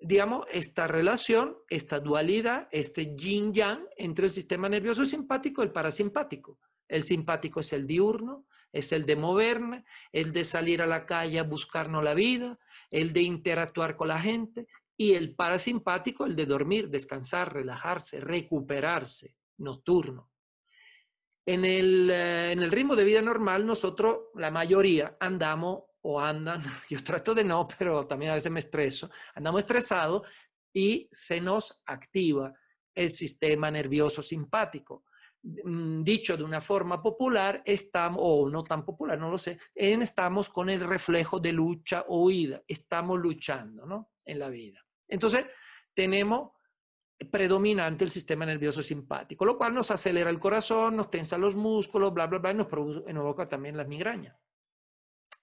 digamos, esta relación, esta dualidad, este yin-yang entre el sistema nervioso simpático y el parasimpático. El simpático es el diurno, es el de moverme, el de salir a la calle a buscarnos la vida, el de interactuar con la gente y el parasimpático, el de dormir, descansar, relajarse, recuperarse, nocturno. En el, eh, en el ritmo de vida normal, nosotros, la mayoría, andamos o andan, yo trato de no, pero también a veces me estreso, andamos estresados y se nos activa el sistema nervioso simpático. Mm, dicho de una forma popular, estamos, o no tan popular, no lo sé, estamos con el reflejo de lucha o huida, estamos luchando ¿no? en la vida. Entonces, tenemos predominante el sistema nervioso simpático, lo cual nos acelera el corazón, nos tensa los músculos, bla, bla, bla, y nos, nos provoca también las migrañas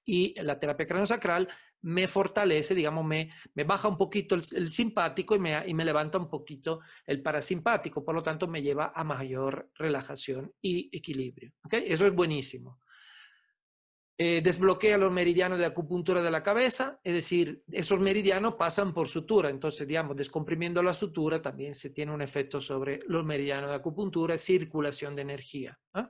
y la terapia craniosacral me fortalece, digamos, me, me baja un poquito el, simpático y me, y me, levanta un poquito el parasimpático, por lo tanto me lleva a mayor relajación y equilibrio. ¿okay? Eso es buenísimo. Eh, desbloquea los meridianos de acupuntura de la cabeza, es decir, esos meridianos pasan por sutura, entonces, digamos, descomprimiendo la sutura también se tiene un efecto sobre los meridianos de acupuntura, circulación de energía. ¿ah?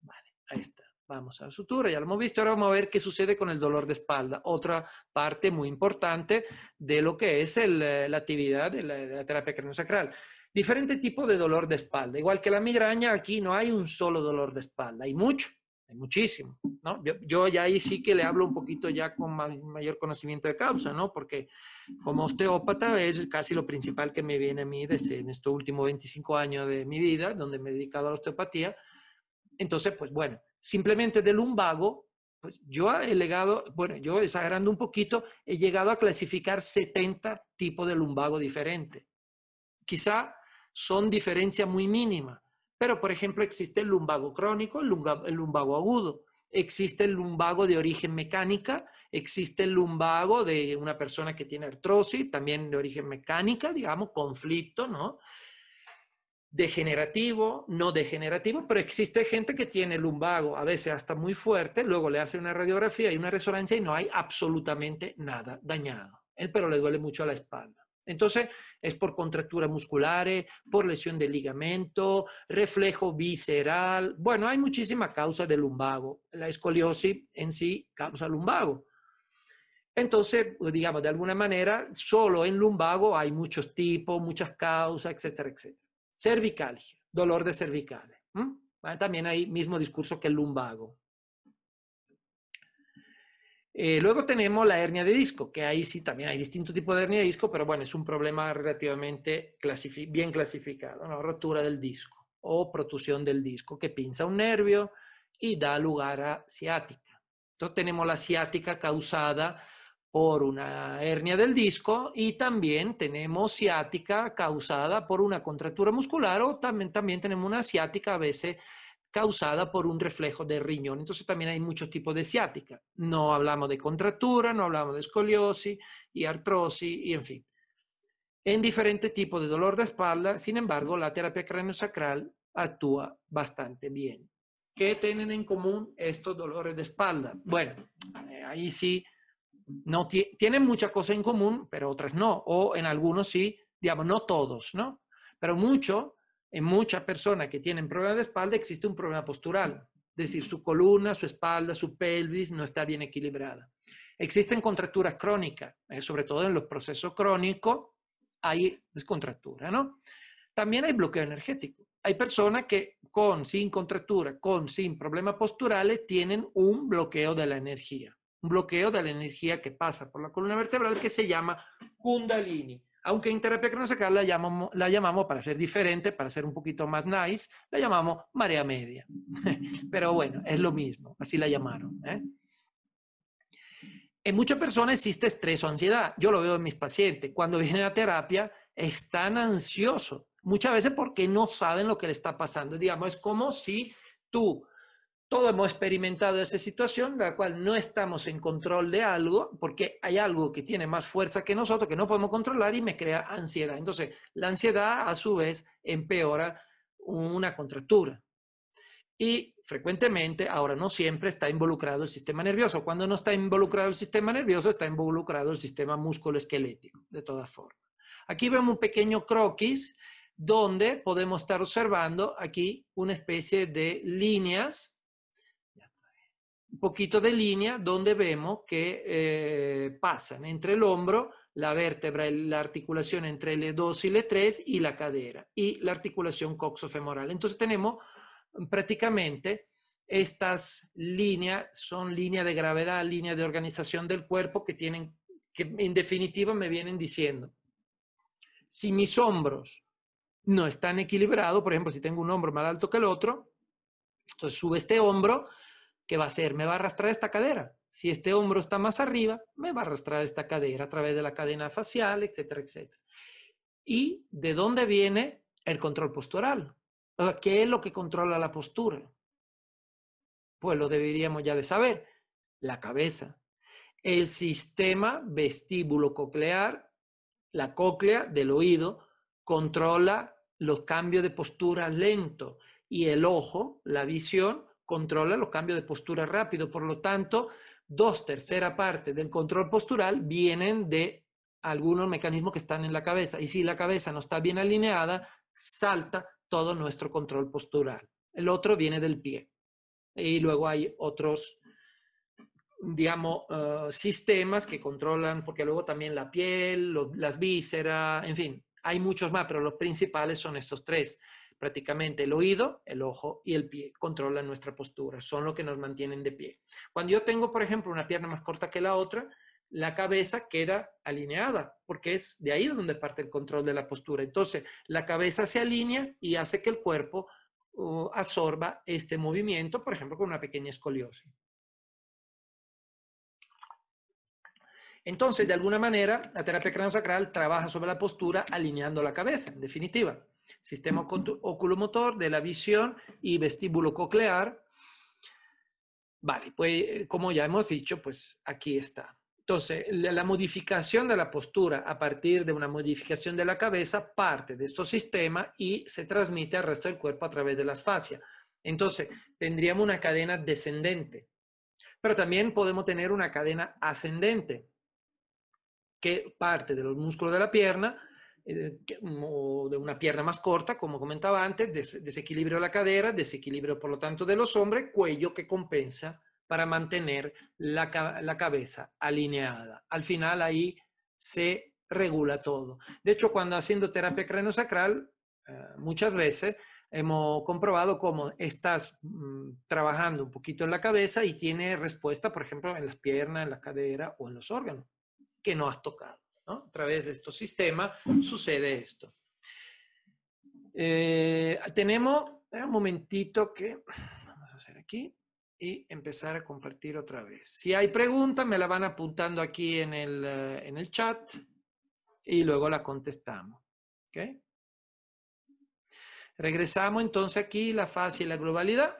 Vale, ahí está. Vamos al sutura, ya lo hemos visto. Ahora vamos a ver qué sucede con el dolor de espalda. Otra parte muy importante de lo que es el, eh, la actividad de la, terapia craniosacral. Diferente tipo de dolor de espalda. Igual que la migraña, aquí no hay un solo dolor de espalda, hay mucho hay muchísimo, ¿no? Yo, ya ahí sí que le hablo un poquito ya con mayor conocimiento de causa, ¿no? Porque como osteópata es casi lo principal que me viene a mí desde en estos últimos 25 años de mi vida, donde me he dedicado a la osteopatía. Entonces, pues bueno, simplemente del lumbago, pues yo he legado, bueno, yo exagerando un poquito, he llegado a clasificar 70 tipos de lumbago diferentes. Quizá son diferencias muy mínimas, pero por ejemplo existe el lumbago crónico, el lumbago agudo, existe el lumbago de origen mecánica, existe el lumbago de una persona que tiene artrosis, también de origen mecánica, digamos, conflicto, ¿no? degenerativo, no degenerativo, pero existe gente que tiene lumbago, a veces hasta muy fuerte, luego le hace una radiografía y una resonancia y no hay absolutamente nada dañado, eh, pero le duele mucho a la espalda. Entonces es por contracturas musculares, por lesión de ligamento, reflejo visceral. Bueno, hay muchísima causa de lumbago. La escoliosis en sí causa lumbago. Entonces, pues, digamos, de alguna manera, solo en lumbago hay muchos tipos, muchas causas, etcétera, etcétera. Cervicalgia, dolor de cervical. Ah, también hay mismo discurso que el lumbago. Eh, luego tenemos la hernia de disco, que ahí sí también hay distinto tipo de hernia de disco, pero bueno, es un problema relativamente bien clasificado, rotura del disco o protusión del disco que pinza un nervio y da lugar a ciática. Entonces tenemos la ciática causada por una hernia del disco y también tenemos ciática causada por una contractura muscular o también, también tenemos una ciática a veces causada por un reflejo de riñón. Entonces también hay muchos tipos de ciática. No hablamos de contractura, no hablamos de escoliosis y artrosis y en fin. En diferentes tipos de dolor de espalda, sin embargo, la terapia craniosacral actúa bastante bien. ¿Qué tienen en común estos dolores de espalda? Bueno, eh, ahí sí no tienen mucha cosa en común, pero otras no, o en algunos sí, digamos, no todos, ¿no? Pero mucho, en mucha persona que tienen problema de espalda existe un problema postural, es decir, su columna, su espalda, su pelvis no está bien equilibrada. Existen contracturas crónicas, eh, sobre todo en los procesos crónicos hay descontractura ¿no? También hay bloqueo energético. Hay personas que con, sin contractura, con, sin problemas posturales, tienen un bloqueo de la energía un bloqueo de la energía que pasa por la columna vertebral que se llama Kundalini. Aunque en terapia craniosacral la llamamos, la llamamos, para ser diferente, para ser un poquito más nice, la llamamos marea media. Pero bueno, es lo mismo, así la llamaron. ¿eh? En muchas personas existe estrés o ansiedad. Yo lo veo en mis pacientes. Cuando vienen a terapia, están ansiosos. Muchas veces porque no saben lo que le está pasando. Digamos, es como si tú todos hemos experimentado esa situación, en la cual no estamos en control de algo, porque hay algo que tiene más fuerza que nosotros, que no podemos controlar y me crea ansiedad. Entonces, la ansiedad a su vez empeora una contractura. Y frecuentemente, ahora no siempre, está involucrado el sistema nervioso. Cuando no está involucrado el sistema nervioso, está involucrado el sistema musculoesquelético, de todas formas. Aquí vemos un pequeño croquis donde podemos estar observando aquí una especie de líneas un poquito de línea donde vemos que eh, pasan entre el hombro, la vértebra, la articulación entre L2 e y L3 e y la cadera y la articulación coxofemoral. Entonces tenemos mm, prácticamente estas líneas, son líneas de gravedad, líneas de organización del cuerpo que tienen, que en definitiva me vienen diciendo, si mis hombros no están equilibrados, por ejemplo, si tengo un hombro más alto que el otro, entonces sube este hombro ¿Qué va a hacer? Me va a arrastrar esta cadera. Si este hombro está más arriba, me va a arrastrar esta cadera a través de la cadena facial, etcétera, etcétera. ¿Y de dónde viene el control postural? ¿Qué es lo que controla la postura? Pues lo deberíamos ya de saber. La cabeza. El sistema vestíbulo coclear, la cóclea del oído, controla los cambios de postura lento y el ojo, la visión, controla los cambios de postura rápido. Por lo tanto, dos tercera parte del control postural vienen de algunos mecanismos que están en la cabeza. Y si la cabeza no está bien alineada, salta todo nuestro control postural. El otro viene del pie. Y luego hay otros, digamos, eh, sistemas que controlan, porque luego también la piel, las vísceras, en fin, hay muchos más, pero los principales son estos tres prácticamente el oído, el ojo y el pie controlan nuestra postura, son lo que nos mantienen de pie. Cuando yo tengo, por ejemplo, una pierna más corta que la otra, la cabeza queda alineada, porque es de ahí donde parte el control de la postura. Entonces, la cabeza se alinea y hace que el cuerpo uh, absorba este movimiento, por ejemplo, con una pequeña escoliosis. Entonces, de alguna manera, la terapia craniosacral trabaja sobre la postura alineando la cabeza, en definitiva sistema oculomotor, de la visión y vestíbulo coclear. Vale, pues eh, como ya hemos dicho, pues aquí está. Entonces, la modificación de la postura a partir de una modificación de la cabeza parte de estos sistema y se transmite al resto del cuerpo a través de las fascias. Entonces, tendríamos una cadena descendente, pero también podemos tener una cadena ascendente que parte de los músculos de la pierna eh, o de una pierna más corta, como comentaba antes, desequilibrio de la cadera, desequilibrio por lo tanto de los hombres, cuello que compensa para mantener la, cabeza alineada. Al final ahí se regula todo. De hecho, cuando haciendo terapia craniosacral, eh, muchas veces hemos comprobado cómo estás mm, trabajando un poquito en la cabeza y tiene respuesta, por ejemplo, en las piernas, en la cadera o en los órganos que no has tocado. A través de estos sistemas sucede esto. Eh, tenemos un momentito que vamos a hacer aquí y empezar a compartir otra vez. Si hay preguntas, me la van apuntando aquí en el, eh, en el chat y luego la contestamos. Regresamos entonces aquí la fascia y la globalidad.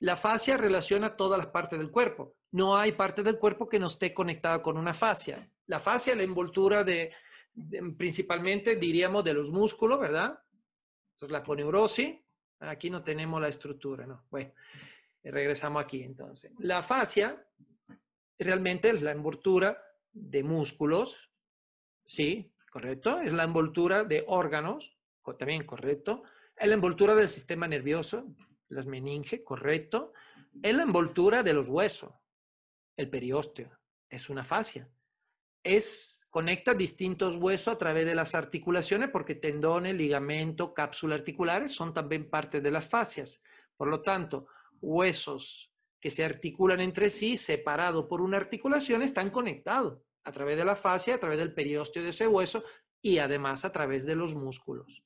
La fascia relaciona todas las partes del cuerpo. No hay parte del cuerpo que no esté conectada con una fascia la fascia, la envoltura de, principalmente diríamos de los músculos, ¿verdad? Entonces la poneurosis, aquí no tenemos la estructura, ¿no? Bueno, eh, regresamos aquí entonces. La fascia realmente es la envoltura de músculos, ¿sí? ¿Correcto? Es la envoltura de órganos, también correcto. Es la envoltura del sistema nervioso, las meninges, correcto. Es la envoltura de los huesos, el periósteo. Es una fascia es conecta distintos huesos a través de las articulaciones porque tendones, ligamento, cápsula articulares son también parte de las fascias. Por lo tanto, huesos que se articulan entre sí, separados por una articulación, están conectados a través de la fascia, a través del periósteo de ese hueso y además a través de los músculos.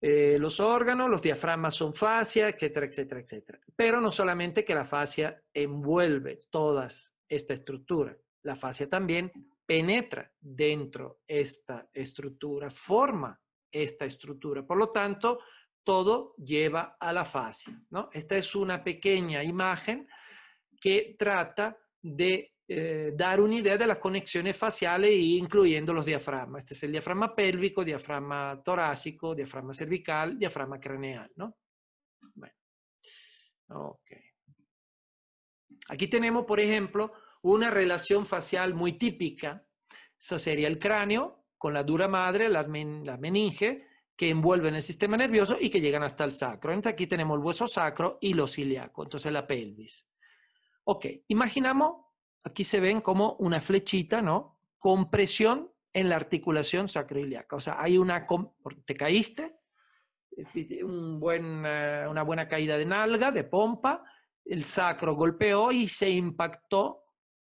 Eh, los órganos, los diafragmas son fascia, etcétera, etcétera, etcétera. Pero no solamente que la fascia envuelve todas esta estructura. La fascia también penetra dentro esta estructura, forma esta estructura. Por lo tanto, todo lleva a la fascia. ¿no? Esta es una pequeña imagen que trata de eh, dar una idea de las conexiones faciales, incluyendo los es Este es el diafragma torácico diafragma torácico, diafragma craneal, ¿no? Bueno. Aquí tenemos, por ejemplo, una relación facial muy típica. Esa sería el cráneo con la dura madre, la, meninge, que envuelven el sistema nervioso y que llegan hasta el sacro. Entonces aquí tenemos el hueso sacro y los ilíacos, entonces la pelvis. Ok, imaginamos, aquí se ven como una flechita, ¿no? compresión en la articulación sacroiliaca. O sea, hay una... Te caíste, un buen, eh, una buena caída de nalga, de pompa, el sacro golpeó y se impactó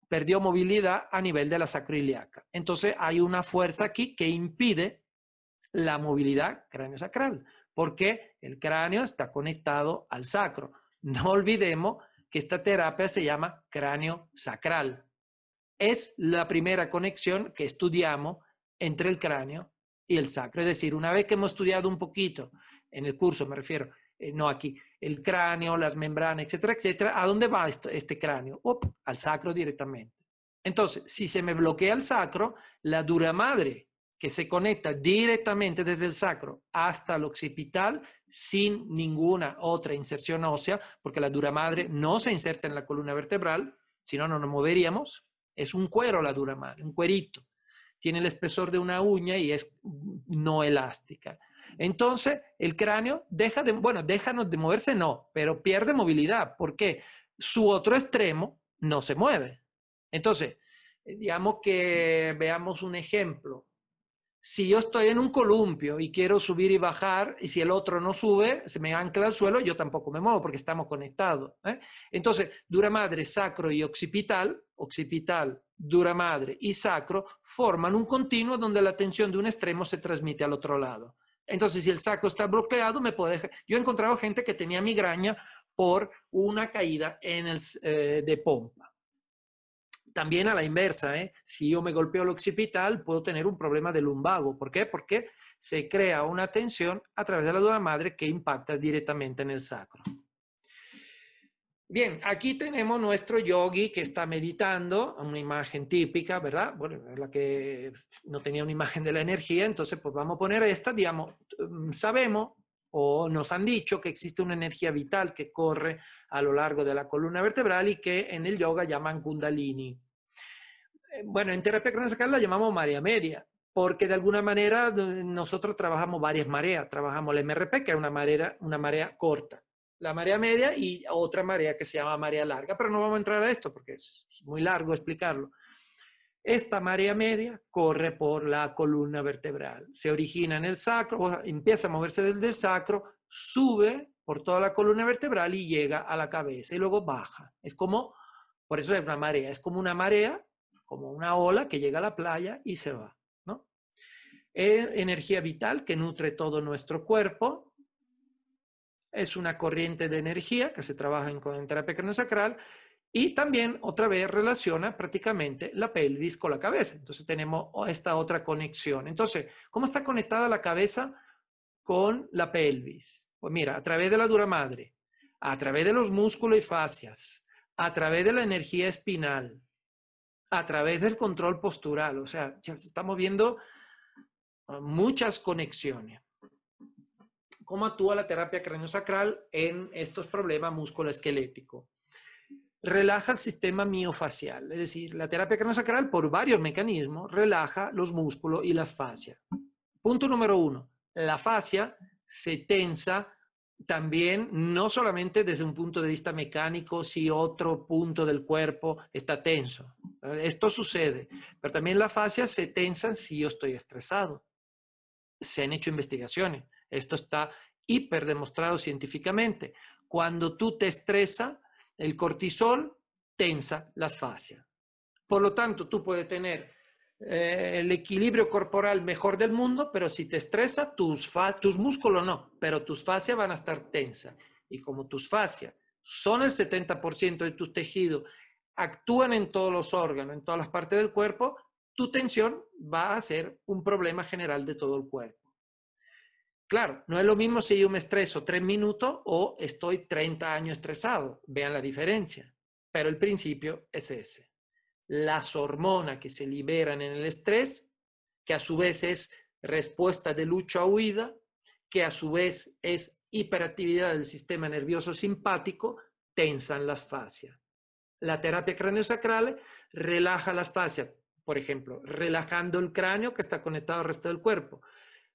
perdió movilidad a nivel de la sacroiliaca. Entonces hay una fuerza aquí que impide la movilidad cráneo-sacral, porque el cráneo está conectado al sacro. No olvidemos que esta terapia se llama cráneo-sacral. Es la primera conexión que estudiamos entre el cráneo y el sacro. Es decir, una vez que hemos estudiado un poquito, en el curso me refiero, eh, no aquí, el cráneo, las membranas, etcétera, etcétera. ¿A dónde va este cráneo? Op, al sacro directamente. Entonces, si se me bloquea el sacro, la dura madre que se conecta directamente desde el sacro hasta el occipital sin ninguna otra inserción ósea, porque la dura madre no se inserta en la columna vertebral, si no, no nos moveríamos. Es un cuero la dura madre, un cuerito. Tiene el espesor de una uña y es no elástica. Entonces, el cráneo deja de, bueno, déjanos de moverse, no, pero pierde movilidad. porque Su otro extremo no se mueve. Entonces, eh, digamos que veamos un ejemplo. Si yo estoy en un columpio y quiero subir y bajar, y si el otro no sube, se me ancla al suelo, yo tampoco me muevo porque estamos conectados. ¿eh? Entonces, dura madre, sacro y occipital, occipital, dura madre y sacro, forman un continuo donde la tensión de un extremo se transmite al otro lado. Entonces, si el saco está bloqueado, me puede Yo he encontrado gente que tenía migraña por una caída en el, eh, de pompa. También a la inversa, ¿eh? si yo me golpeo el occipital, puedo tener un problema de lumbago. ¿Por qué? Porque se crea una tensión a través de la dura madre que impacta directamente en el sacro. Bien, aquí tenemos nuestro yogi que está meditando, una imagen típica, ¿verdad? Bueno, la que no tenía una imagen de la energía, entonces pues vamos a poner esta, digamos, mm, sabemos o nos han dicho que existe una energía vital que corre a lo largo de la columna vertebral y que en el yoga llaman kundalini. Eh, bueno, en terapia crónica la llamamos marea media, porque de alguna manera eh, nosotros trabajamos varias mareas, trabajamos el MRP, que es una marea, una marea corta la marea media y otra marea que se llama marea larga, pero no vamos a entrar a esto porque es muy largo explicarlo. Esta marea media corre por la columna vertebral, se origina en el sacro, empieza a moverse desde el sacro, sube por toda la columna vertebral y llega a la cabeza y luego baja. Es como, por eso es una marea, es como una marea, como una ola que llega a la playa y se va. ¿no? Eh, energía vital que nutre todo nuestro cuerpo, es una corriente de energía que se trabaja en, terapia craniosacral y también otra vez relaciona prácticamente la pelvis con la cabeza. Entonces tenemos esta otra conexión. Entonces, ¿cómo está conectada la cabeza con la pelvis? Pues mira, a través de la dura madre, a través de los músculos y fascias, a través de la energía espinal, a través del control postural. O sea, estamos viendo ah, muchas conexiones cómo actúa la terapia craniosacral en estos problemas musculoesqueléticos. Relaja el sistema miofacial, es decir, la terapia craniosacral por varios mecanismos relaja los músculos y las fascias. Punto número uno, la fascia se tensa también, no solamente desde un punto de vista mecánico, si otro punto del cuerpo está tenso. Esto sucede, pero también la fascia se tensa si yo estoy estresado. Se han hecho investigaciones. Esto está hiper demostrado científicamente. Cuando tú te estresa, el cortisol tensa las fascias. Por lo tanto, tú puedes tener eh, el equilibrio corporal mejor del mundo, pero si te estresa, tus, tus músculos no, pero tus fascias van a estar tensas. Y como tus fascias son el 70% de tus tejidos, actúan en todos los órganos, en todas las partes del cuerpo, tu tensión va a ser un problema general de todo el cuerpo. Claro, no es lo mismo si yo me estreso tres minutos o estoy 30 años estresado. Vean la diferencia. Pero el principio es ese. Las hormonas que se liberan en el estrés, que a su vez es respuesta de lucha o huida, que a su vez es hiperactividad del sistema nervioso simpático, tensan las fascias. La terapia craneosacral relaja las fascias, por ejemplo, relajando el cráneo que está conectado al resto del cuerpo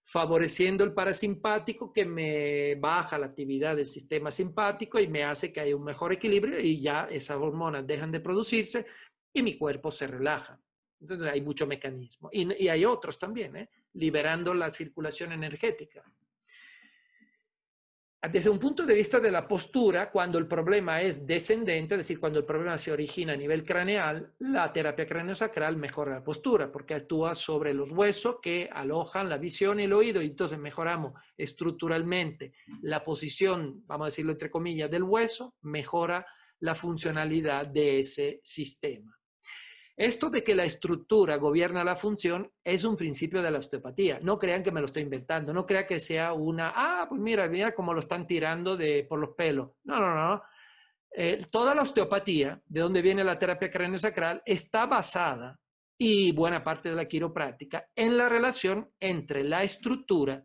favoreciendo el parasimpático que me baja la actividad del sistema simpático y me hace que haya un mejor equilibrio y ya esas hormonas dejan de producirse y mi cuerpo se relaja. Entonces hay mucho mecanismo. Y, hay otros también, ¿eh? liberando la circulación energética desde un punto de vista de la postura, cuando el problema es descendente, es decir, cuando el problema se origina a nivel craneal, la terapia craneosacral mejora la postura porque actúa sobre los huesos que alojan la visión y el oído y entonces mejoramos estructuralmente la posición, vamos a decirlo entre comillas, del hueso, mejora la funcionalidad de ese sistema. Esto de que la estructura gobierna la función es un principio de la osteopatía. No crean que me lo estoy inventando, no crean que sea una, ah, pues mira, mira cómo lo están tirando de, por los pelos. No, no, no. Eh, toda la osteopatía, de donde viene la terapia craniosacral, está basada, y buena parte de la quiropráctica, en la relación entre la estructura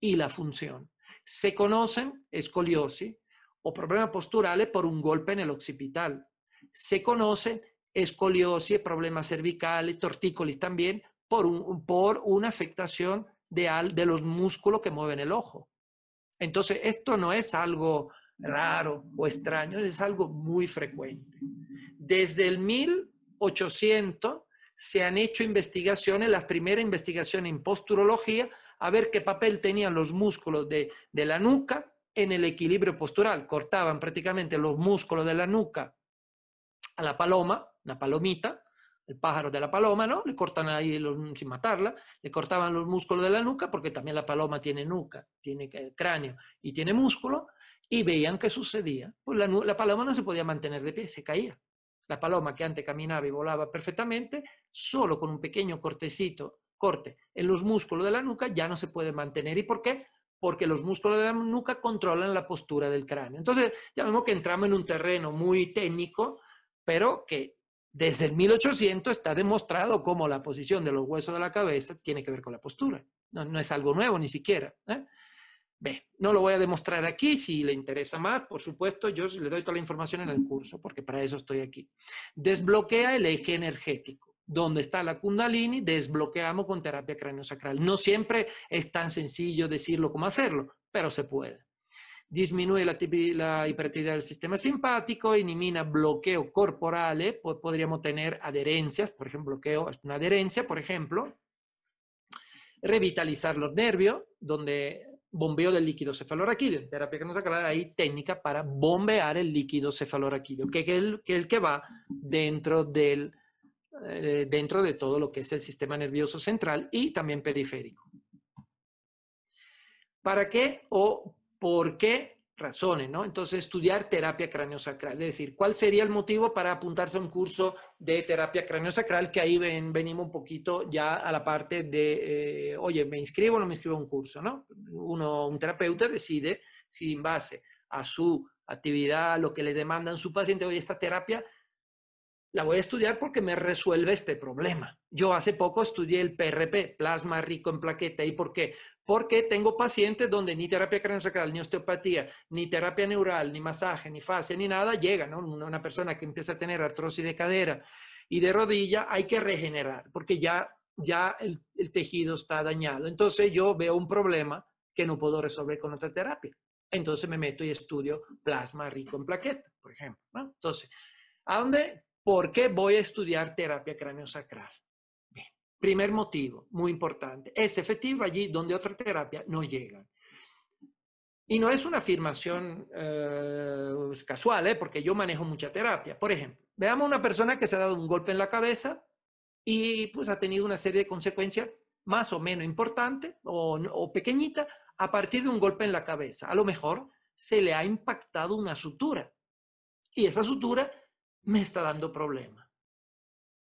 y la función. Se conocen escoliosis o problemas posturales por un golpe en el occipital. Se conocen escoliosis, problemas cervicales, tortícolis también, por, un, por una afectación de, de los músculos que mueven el ojo. Entonces, esto no es algo raro o extraño, es algo muy frecuente. Desde el 1800 se han hecho investigaciones, las primeras investigaciones en posturología, a ver qué papel tenían los músculos de la nuca en el equilibrio postural. Cortaban prácticamente los músculos de la nuca a la paloma, la palomita, el pájaro de la paloma, ¿no? Le cortan ahí, sin matarla, le cortaban los músculos de la nuca, porque también la paloma tiene nuca, tiene eh, cráneo y tiene músculo, y veían qué sucedía. Pues la, la paloma no se podía mantener de pie, se caía. La paloma que antes caminaba y volaba perfectamente, solo con un pequeño cortecito, corte en los músculos de la nuca, ya no se puede mantener. ¿Y por qué? Porque los músculos de la nuca controlan la postura del cráneo. Entonces, ya vemos que entramos en un terreno muy técnico, pero que desde el 1800 está demostrado cómo la posición de los huesos de la cabeza tiene que ver con la postura. No, es algo nuevo ni siquiera. ¿eh? no lo voy a demostrar aquí. Si le interesa más, por supuesto, yo le doy toda la información en el curso, porque para eso estoy aquí. Desbloquea el eje energético. Donde está la kundalini, desbloqueamos con terapia craniosacral. No siempre es tan sencillo decirlo como hacerlo, pero se puede disminuye la, la hiperactividad del sistema simpático, elimina bloqueo corporal, eh, podríamos tener adherencias, por ejemplo, bloqueo, una adherencia, por ejemplo, revitalizar los nervios, donde bombeo del líquido cefalorraquídeo, terapia que nos aclara ahí, técnica para bombear el líquido cefalorraquídeo, que es el que, va dentro del eh, dentro de todo lo que es el sistema nervioso central y también periférico. ¿Para qué o ¿Por qué? Razones, ¿no? Entonces, estudiar terapia craniosacral, es decir, ¿cuál sería el motivo para apuntarse a un curso de terapia craniosacral? Que ahí ven, venimos un poquito ya a la parte de, eh, oye, ¿me inscribo o no me inscribo a un curso? ¿no? un terapeuta decide si en base a su actividad, lo que le demandan su paciente, oye, esta terapia la voy a estudiar porque me resuelve este problema. Yo hace poco estudié el PRP, plasma rico en plaqueta. ¿Y por qué? Porque tengo pacientes donde ni terapia craniosacral, ni osteopatía, ni terapia neural, ni masaje, ni fase, ni nada llega. ¿no? Una persona que empieza a tener artrosis de cadera y de rodilla hay que regenerar porque ya, ya el, tejido está dañado. Entonces yo veo un problema que no puedo resolver con otra terapia. Entonces me meto y estudio plasma rico en plaqueta, por ejemplo. Entonces, ¿a dónde ¿Por qué voy a estudiar terapia craniosacral? Bien. Primer motivo, muy importante. Es efectivo allí donde otra terapia no llega. Y no es una afirmación eh, pues, casual, ¿eh? porque yo manejo mucha terapia. Por ejemplo, veamos una persona que se ha dado un golpe en la cabeza y pues ha tenido una serie de consecuencias más o menos importantes o, o pequeñitas a partir de un golpe en la cabeza. A lo mejor se le ha impactado una sutura y esa sutura me está dando problema.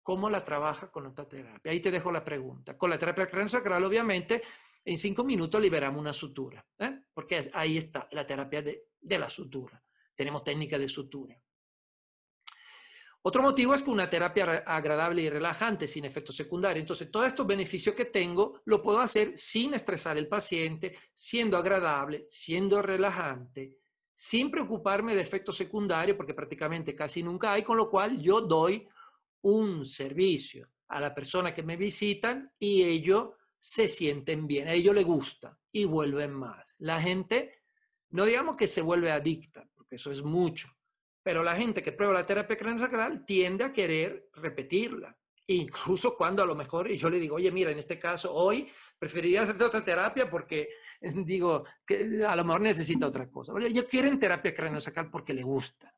¿Cómo la trabaja con otra terapia? Ahí te dejo la pregunta. Con la terapia craniosacral, obviamente, en cinco minutos liberamos una sutura, ¿eh? porque ahí está la terapia de, la sutura. Tenemos técnica de sutura. Otro motivo es que una terapia agradable y relajante sin efectos secundarios. Entonces, todos estos beneficios que tengo lo puedo hacer sin estresar el paciente, siendo agradable, siendo relajante sin preocuparme de efectos secundarios, porque prácticamente casi nunca hay, con lo cual yo doy un servicio a la persona que me visitan y ellos se sienten bien, a ellos les gusta y vuelven más. La gente, no digamos que se vuelve adicta, porque eso es mucho, pero la gente que prueba la terapia craniosacral tiende a querer repetirla, incluso cuando a lo mejor yo le digo, oye, mira, en este caso hoy preferiría hacerte otra terapia porque digo, que a lo mejor necesita otra cosa. Ellos en terapia sacar porque le gusta.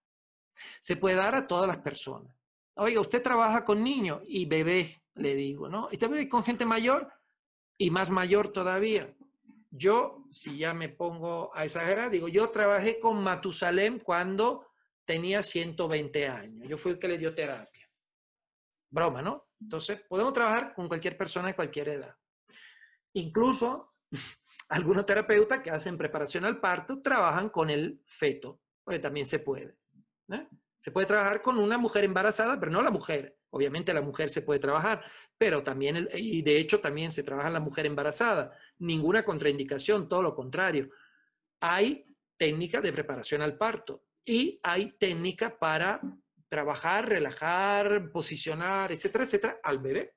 Se puede dar a todas las personas. Oiga, usted trabaja con niños y bebés, le digo, ¿no? Y también con gente mayor y más mayor todavía. Yo, si ya me pongo a exagerar, digo, yo trabajé con Matusalem cuando tenía 120 años. Yo fui el que le dio terapia. Broma, ¿no? Entonces, podemos trabajar con cualquier persona de cualquier edad. Incluso algunos terapeutas que hacen preparación al parto trabajan con el feto, porque también se puede. Se puede trabajar con una mujer embarazada, pero no la mujer. Obviamente la mujer se puede trabajar, pero también, y de hecho también se trabaja en la mujer embarazada. Ninguna contraindicación, todo lo contrario. Hay técnicas de preparación al parto y hay técnica para trabajar, relajar, posicionar, etcétera, etcétera, al bebé.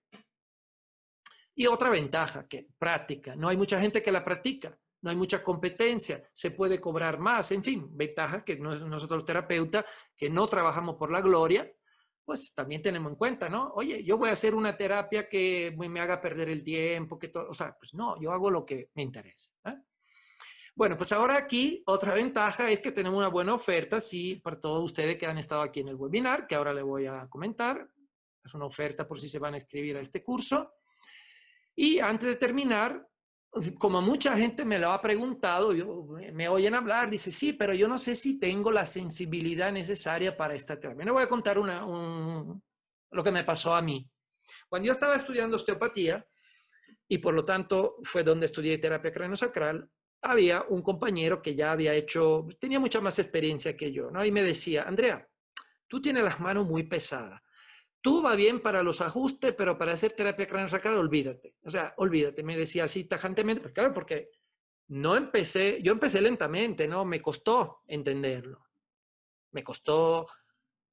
Y otra ventaja que práctica, no hay mucha gente que la practica, no hay mucha competencia, se puede cobrar más, en fin, ventaja que nosotros los terapeutas que no trabajamos por la gloria, pues también tenemos en cuenta, ¿no? Oye, yo voy a hacer una terapia que me haga perder el tiempo, que todo, o sea, pues no, yo hago lo que me interesa. ¿eh? Bueno, pues ahora aquí otra ventaja es que tenemos una buena oferta, sí, para todos ustedes que han estado aquí en el webinar, que ahora le voy a comentar, es una oferta por si se van a inscribir a este curso. Y antes de terminar, pues, como mucha gente me lo ha preguntado, yo, me oyen hablar, dice, sí, pero yo no sé si tengo la sensibilidad necesaria para esta terapia. Me voy a contar una, lo que me pasó a mí. Cuando yo estaba estudiando osteopatía, y por lo tanto fue donde estudié terapia craniosacral, había un compañero que ya había hecho, tenía mucha más experiencia que yo, ¿no? Y me decía, Andrea, tú tienes las manos muy pesadas. Tú va bien para los ajustes, pero para hacer terapia sacral olvídate. O sea, olvídate, me decía así tajantemente, pues claro, porque no empecé, yo empecé lentamente, ¿no? Me costó entenderlo. Me costó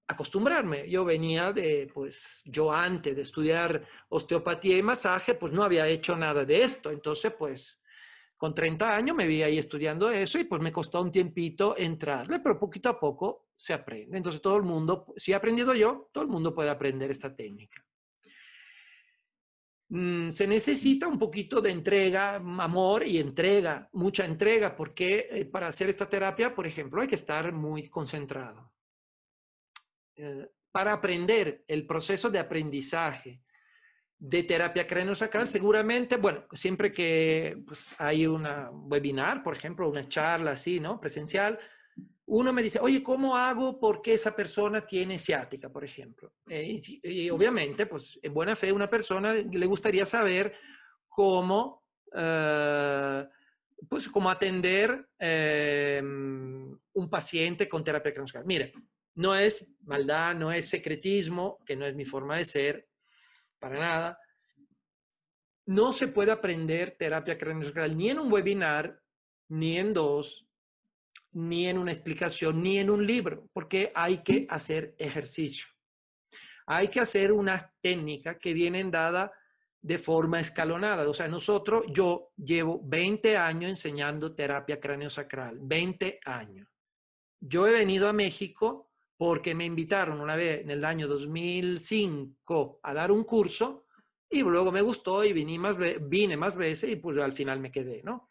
acostumbrarme. Yo venía de, pues, yo antes de estudiar osteopatía y masaje, pues no había hecho nada de esto. Entonces, pues, con 30 años me vi ahí estudiando eso y pues me costó un tiempito entrarle, pero poquito a poco se aprende. Entonces todo el mundo, si he aprendido yo, todo el mundo puede aprender esta técnica. Mm, se necesita un poquito de entrega, amor y entrega, mucha entrega, porque eh, para hacer esta terapia, por ejemplo, hay que estar muy concentrado. Eh, para aprender el proceso de aprendizaje, de terapia craniosacral, seguramente, bueno, siempre que pues, hay un webinar, por ejemplo, una charla así, ¿no? Presencial, uno me dice, oye, ¿cómo hago porque esa persona tiene ciática, por ejemplo? Eh, y, obviamente, pues en buena fe, una persona le gustaría saber cómo, eh, pues, cómo atender em, un paciente con terapia craniosacral. Mire, no es maldad, no es secretismo, que no es mi forma de ser, para nada. No se puede aprender terapia craniosacral ni en un webinar, ni en dos, ni en una explicación, ni en un libro, porque hay que hacer ejercicio. Hay que hacer unas técnicas que vienen dadas de forma escalonada. O sea, nosotros, yo llevo 20 años enseñando terapia craniosacral, 20 años. Yo he venido a México porque me invitaron una vez en el año 2005 a dar un curso y luego me gustó y vine más, vine más veces y pues al final me quedé, ¿no?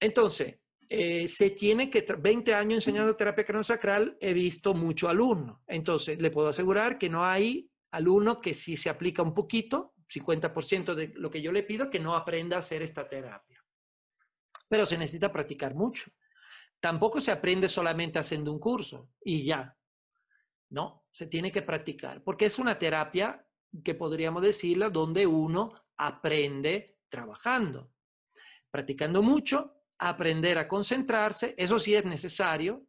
Entonces, eh, se tiene que, 20 años enseñando terapia cronosacral he visto mucho alumno. Entonces, le puedo asegurar que no hay alumno que si se aplica un poquito, 50% de lo que yo le pido, que no aprenda a hacer esta terapia. Pero se necesita practicar mucho. Tampoco se aprende solamente haciendo un curso y ya. No, se tiene que practicar, porque es una terapia que podríamos decirla donde uno aprende trabajando. Practicando mucho, aprender a concentrarse, eso sí es necesario.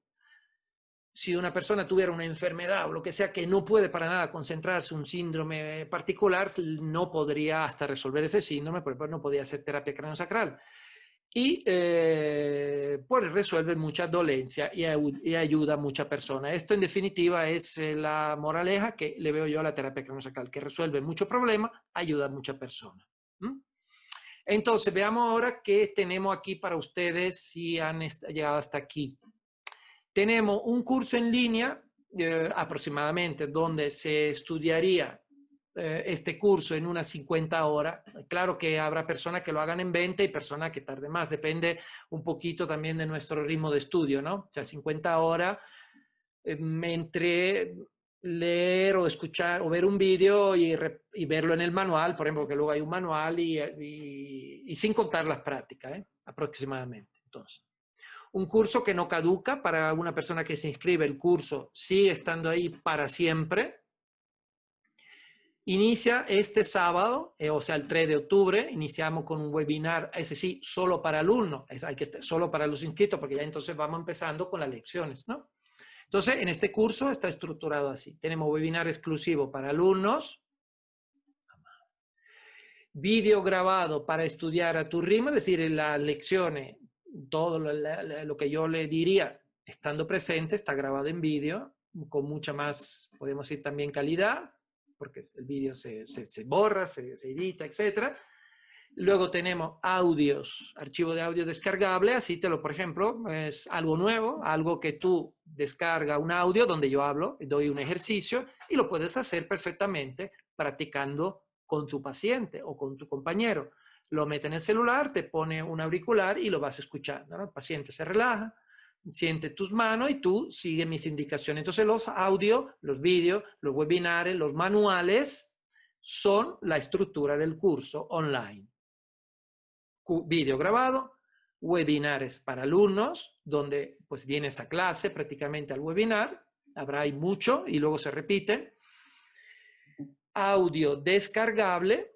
Si una persona tuviera una enfermedad o lo que sea que no puede para nada concentrarse, un síndrome particular, no podría hasta resolver ese síndrome, por ejemplo, no podría hacer terapia craniosacral y eh, pues resuelve mucha dolencia y, ayuda a mucha persona. Esto en definitiva es eh, la moraleja que le veo yo a la terapia cronosacral, que resuelve mucho problema, ayuda a mucha persona. Entonces, veamos ahora qué tenemos aquí para ustedes si han llegado hasta aquí. Tenemos un curso en línea eh, aproximadamente donde se estudiaría eh, este curso en unas 50 horas. Claro que habrá personas que lo hagan en 20 y personas que tarde más. Depende un poquito también de nuestro ritmo de estudio, ¿no? O sea, 50 horas entre leer o escuchar o ver un vídeo y, verlo en el manual, por ejemplo, que luego hay un manual y, sin contar las prácticas, ¿eh? aproximadamente. Entonces, un curso que no caduca para una persona que se inscribe el curso sigue estando ahí para siempre, Inicia este sábado, eh, o sea, el 3 de octubre, iniciamos con un webinar, ese sí, solo para alumnos, hay que solo para los inscritos, porque ya entonces vamos empezando con las lecciones, ¿no? Entonces, en este curso está estructurado así. Tenemos webinar exclusivo para alumnos, video grabado para estudiar a tu ritmo, es decir, en las lecciones, todo lo, lo que yo le diría estando presente, está grabado en vídeo, con mucha más, podemos decir también calidad, porque el vídeo se, borra, se, edita, etc. Luego tenemos audios, archivo de audio descargable, así te lo, por ejemplo, es algo nuevo, algo que tú descarga un audio donde yo hablo doy un ejercicio y lo puedes hacer perfectamente practicando con tu paciente o con tu compañero. Lo mete en el celular, te pone un auricular y lo vas escuchando. El paciente se relaja, siente tus manos y tú sigue mis indicaciones. Entonces los audio, los vídeos, los webinares, los manuales son la estructura del curso online. video grabado, webinares para alumnos, donde pues vienes a clase prácticamente al webinar, habrá hay mucho y luego se repiten. Audio descargable,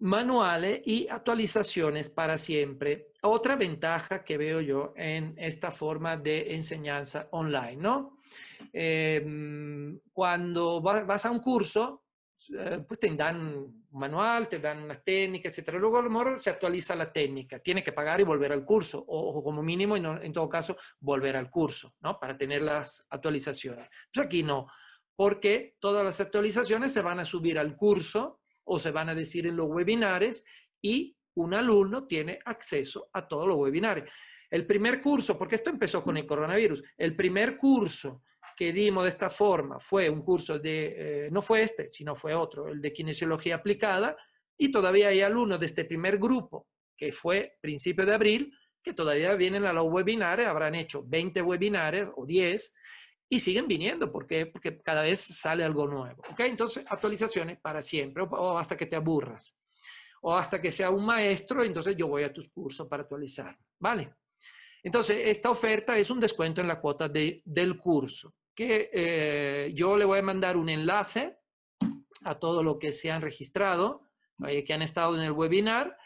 manuales y actualizaciones para siempre. Otra ventaja que veo yo en esta forma de enseñanza online, ¿no? Em, cuando vas a un curso, eh, pues te dan un manual, te dan unas técnicas, etcétera. Luego a lo mejor se actualiza la técnica, tienes que pagar y volver al curso, o, como mínimo, en todo caso, volver al curso, ¿no? Para tener las actualizaciones. Pues aquí no, porque todas las actualizaciones se van a subir al curso o se van a decir en los webinares y un alumno tiene acceso a todos los webinares. El primer curso, porque esto empezó con el coronavirus, el primer curso que dimos de esta forma fue un curso de, eh, no fue este, sino fue otro, el de kinesiología aplicada, y todavía hay alumnos de este primer grupo, que fue principio de abril, que todavía vienen a los webinares, habrán hecho 20 webinares o 10, y siguen viniendo. ¿Por Porque cada vez sale algo nuevo. ¿Ok? Entonces, actualizaciones para siempre o hasta que te aburras. O hasta que sea un maestro, entonces yo voy a tus cursos para actualizar. ¿Vale? Entonces, esta oferta es un descuento en la cuota del curso, que eh, yo le voy a mandar un enlace a todos los que se han registrado, eh, que han estado en el webinar,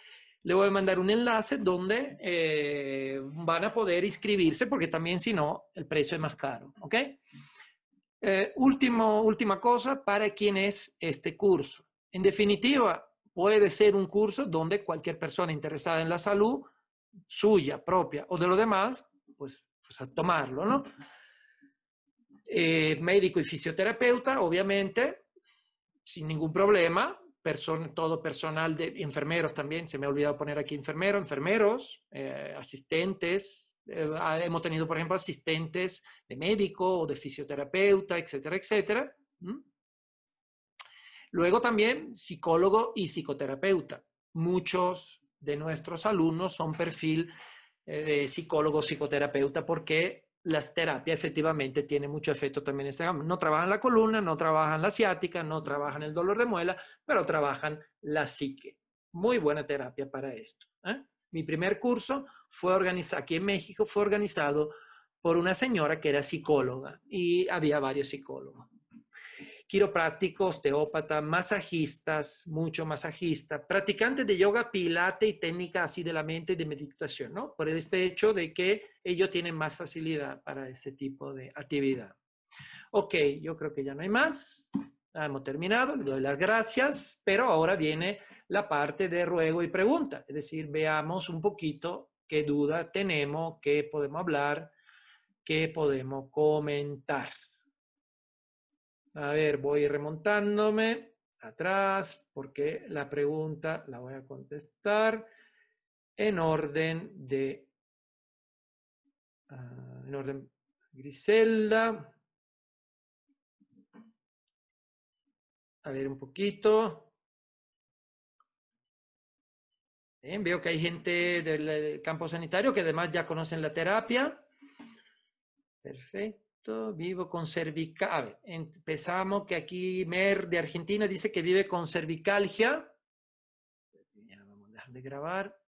le voy a mandar un enlace donde eh, van a poder inscribirse porque también si no, el precio es más caro. ¿Ok? Eh, último, última cosa, ¿para quién es este curso? En definitiva, puede ser un curso donde cualquier persona interesada en la salud, suya, propia o de los demás, pues, pues, a tomarlo, ¿no? Eh, médico y fisioterapeuta, obviamente, sin ningún problema, todo personal de enfermeros también, se me ha olvidado poner aquí enfermero, enfermeros, eh, asistentes, eh, ah, hemos tenido, por ejemplo, asistentes de médico o de fisioterapeuta, etcétera, etcétera. Luego también psicólogo y psicoterapeuta. Muchos de nuestros alumnos son perfil eh, de psicólogo, psicoterapeuta, porque las terapias efectivamente tienen mucho efecto también en este No trabajan la columna, no trabajan la ciática, no trabajan el dolor de muela, pero trabajan la psique. Muy buena terapia para esto. ¿eh? Mi primer curso fue organizado, aquí en México, fue organizado por una señora que era psicóloga y había varios psicólogos quiroprácticos, teópata, masajistas, mucho masajista, practicantes de yoga, pilate y técnicas así de la mente y de meditación, ¿no? Por este hecho de que ellos tienen más facilidad para este tipo de actividad. Ok, yo creo que ya no hay más. Hemos terminado, le doy las gracias, pero ahora viene la parte de ruego y pregunta, es decir, veamos un poquito qué duda tenemos, qué podemos hablar, qué podemos comentar. A ver, voy remontándome atrás porque la pregunta la voy a contestar en orden de... Ah, en orden Griselda. A ver un poquito. veo que hay gente del campo sanitario que además ya conocen la terapia. Perfecto vivo con cervical. Empezamos que aquí Mer de Argentina dice que vive con cervicalgia. Ya vamos a dejar de grabar.